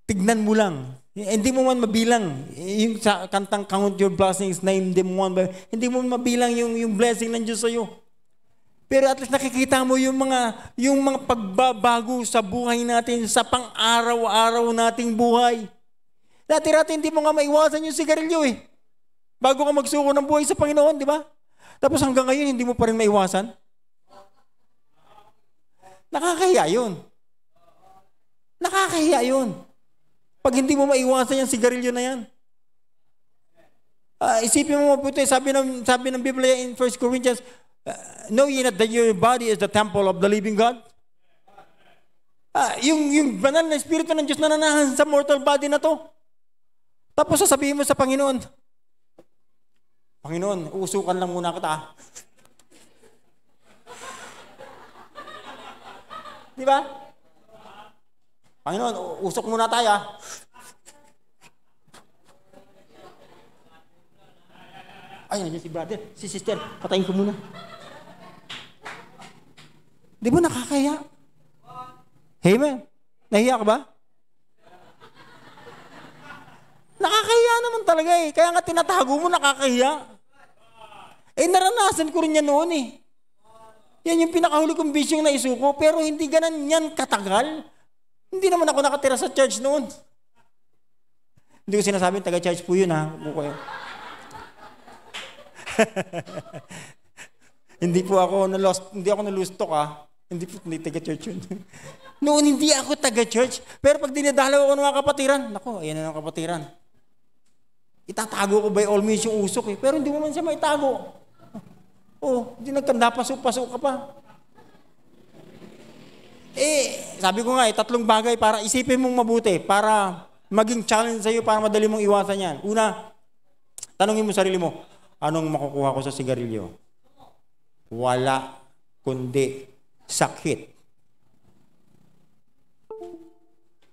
Tignan mo lang. Eh, hindi mo man mabilang eh, yung sa kantang Count Your Blessings, name them one by Hindi mo man mabilang yung, yung blessing ng Diyos sa iyo. Pero at least nakikita mo yung mga, yung mga pagbabago sa buhay natin, sa pang-araw-araw nating buhay. Dati-dati hindi mo nga maiwasan yung sigarilyo eh. Bago ka magsuko ng buhay sa Panginoon, di ba? Tapos hanggang ngayon, hindi mo pa rin maiwasan? Nakakahiya yun. Nakakahiya yun. Pag hindi mo maiwasan yung sigarilyo na yan. Uh, isipin mo mabuti, sabi ng, sabi ng Biblia in 1 Corinthians, uh, know ye not that your body is the temple of the living God? Uh, yung, yung banal na Espiritu ng Diyos na nanahan sa mortal body na to. Tapos sasabihin mo sa Panginoon, Panginoon, uusukan lang muna kita. Ah. Di ba? Panginoon, usok muna tayo. Ah. Ay, nandiyan si brother, si sister, patayin ko muna. Di ba nakakaya? Amen. Nahiya ka ba? Nakakahiya naman talaga eh. Kaya nga tinatago mo, nakakahiya. Eh naranasan ko rin yan noon eh. Yan yung pinakahuli kong bisyong na isuko, pero hindi ganan yan katagal. Hindi naman ako nakatira sa church noon. Hindi ko sinasabing taga-church po yun ha. [LAUGHS] hindi po ako na lost, hindi ako na lustok ha. Hindi po hindi taga-church yun. [LAUGHS] Noon hindi ako taga-church. Pero pag dinadalaw ako ng mga kapatiran, nako, ayan na ng kapatiran. Itatago ko by all means yung usok eh. Pero hindi mo man siya maitago. Oh, hindi nagtanda, pasok-pasok ka pa. Eh, sabi ko nga eh, tatlong bagay para isipin mong mabuti, para maging challenge sa iyo, para madali mong iwasan yan. Una, tanongin mo sarili mo, anong makukuha ko sa sigarilyo? Wala, kundi sakit.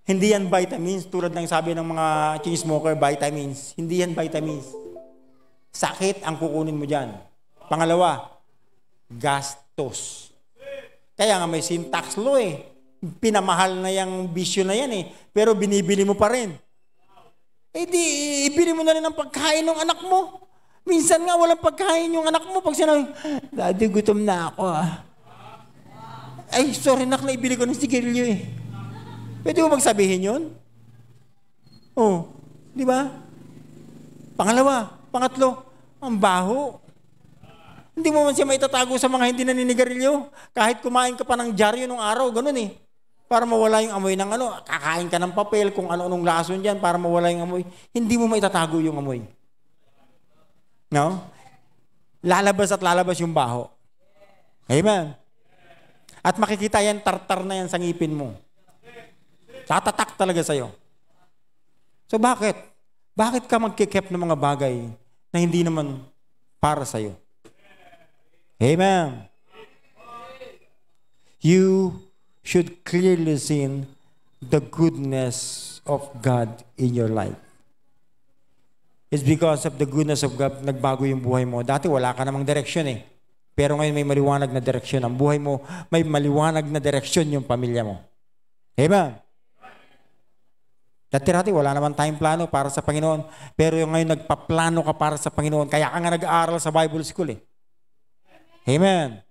Hindi yan vitamins, tulad ng sabi ng mga chain smoker, vitamins. Hindi yan vitamins. Sakit ang kukunin mo dyan. Pangalawa, gastos. Kaya nga may syntax law eh. Pinamahal na yung bisyo na yan eh. Pero binibili mo pa rin. Eh di, ibili mo na rin ang pagkain ng anak mo. Minsan nga walang pagkain yung anak mo. Pag sinabi, Daddy, gutom na ako ah. Ay, sorry nak, naibili ko ng sigarilyo eh. Pwede mo magsabihin yun? Oh, di ba? Pangalawa, pangatlo, ang baho. Hindi mo man siya maitatago sa mga hindi naninigarilyo. Kahit kumain ka pa ng dyaryo nung araw, ganun eh. Para mawala yung amoy ng ano, kakain ka ng papel, kung ano-anong lason dyan, para mawala yung amoy. Hindi mo maitatago yung amoy. No? Lalabas at lalabas yung baho. Amen. At makikita yan, tartar na yan sa ngipin mo. Tatatak talaga sa'yo. So bakit? Bakit ka magkikep ng mga bagay na hindi naman para sa'yo? Amen. You should clearly see the goodness of God in your life. It's because of the goodness of God nagbago yung buhay mo. Dati wala ka namang direksyon eh. Pero ngayon may maliwanag na direksyon ang buhay mo. May maliwanag na direksyon yung pamilya mo. Amen. Dati-dati wala naman time plano para sa Panginoon. Pero yung ngayon nagpaplano ka para sa Panginoon. Kaya ka nga nag-aaral sa Bible School eh. Amen.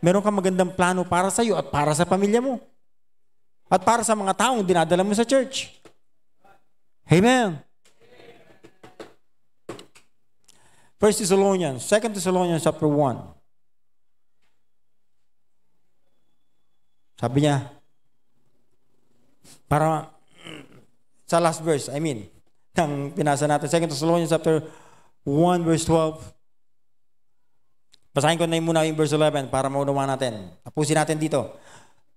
Meron kang magandang plano para sa iyo at para sa pamilya mo. At para sa mga taong dinadala mo sa church. Amen. 1 Thessalonians, 2 Thessalonians chapter 1. Sabi niya, para sa last verse, I mean, ng pinasa natin, 2 Thessalonians chapter 1 verse 12, Basahin ko na muna yung verse 11 para maunawa natin. Tapusin natin dito.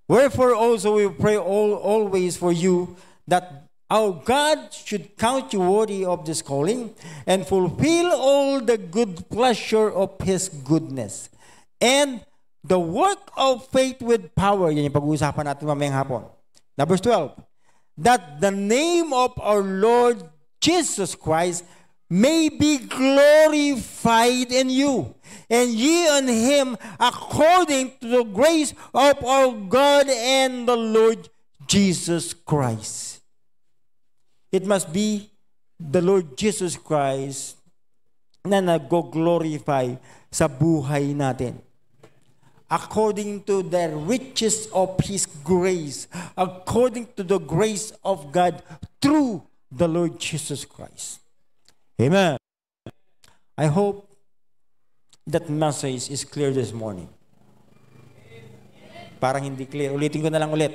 Wherefore also we pray all, always for you that our God should count you worthy of this calling and fulfill all the good pleasure of His goodness and the work of faith with power. Yan yung pag-uusapan natin mamayang hapon. Number 12, that the name of our Lord Jesus Christ may be glorified in you, and ye on him according to the grace of our God and the Lord Jesus Christ. It must be the Lord Jesus Christ na nag-glorify sa buhay natin. According to the riches of His grace, according to the grace of God through the Lord Jesus Christ. Amen. I hope that message is clear this morning. Parang hindi clear. Ulitin ko na lang ulit.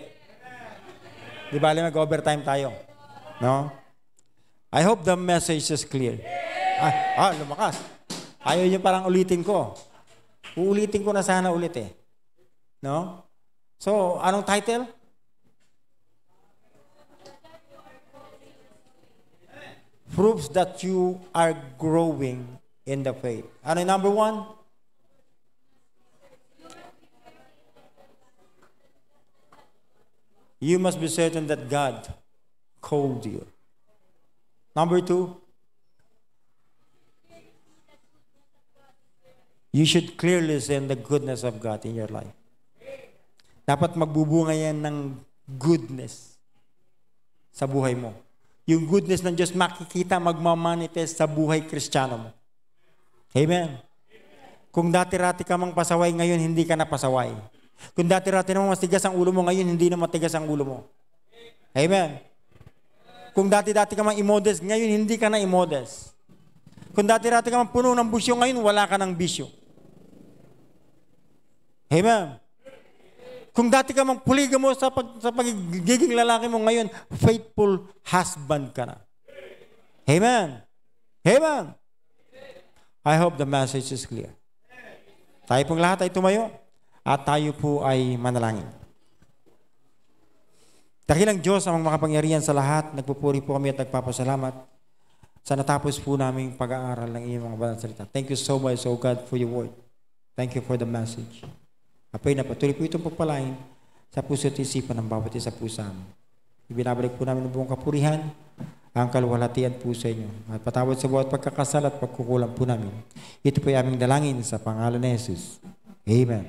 Di ba, mag-overtime tayo. No? I hope the message is clear. Ah, ah lumakas. Ayaw yung parang ulitin ko. Uulitin ko na sana ulit eh. No? So, anong title? proves that you are growing in the faith. Ano yung number one? You must be certain that God called you. Number two, you should clearly see the goodness of God in your life. Dapat magbubunga yan ng goodness sa buhay mo yung goodness ng Diyos makikita, magmamanifest sa buhay kristyano mo. Amen. Kung dati-rati ka mang pasaway, ngayon hindi ka na pasaway. Kung dati-rati naman matigas ang ulo mo, ngayon hindi na matigas ang ulo mo. Amen. Kung dati-dati ka mang imodest, ngayon hindi ka na imodest. Kung dati rati ka mang puno ng busyo, ngayon wala ka ng bisyo. Amen. Kung dati ka mang poligamo sa, pag, sa pagiging lalaki mo ngayon, faithful husband ka na. Amen. Amen. I hope the message is clear. Tayo pong lahat ay tumayo at tayo po ay manalangin. Dakilang Diyos ang makapangyarihan sa lahat, nagpupuri po kami at nagpapasalamat sa natapos po naming pag-aaral ng iyong mga banal salita. Thank you so much, O God, for your word. Thank you for the message. Apoy na patuloy po itong pagpalain sa puso at isipan ng bawat isa po sa amin. Ibinabalik po namin ang buong kapurihan, ang kalwalhatian po sa inyo. At patawad sa bawat pagkakasal at pagkukulang po namin. Ito po ay aming dalangin sa pangalan ni Jesus. Amen.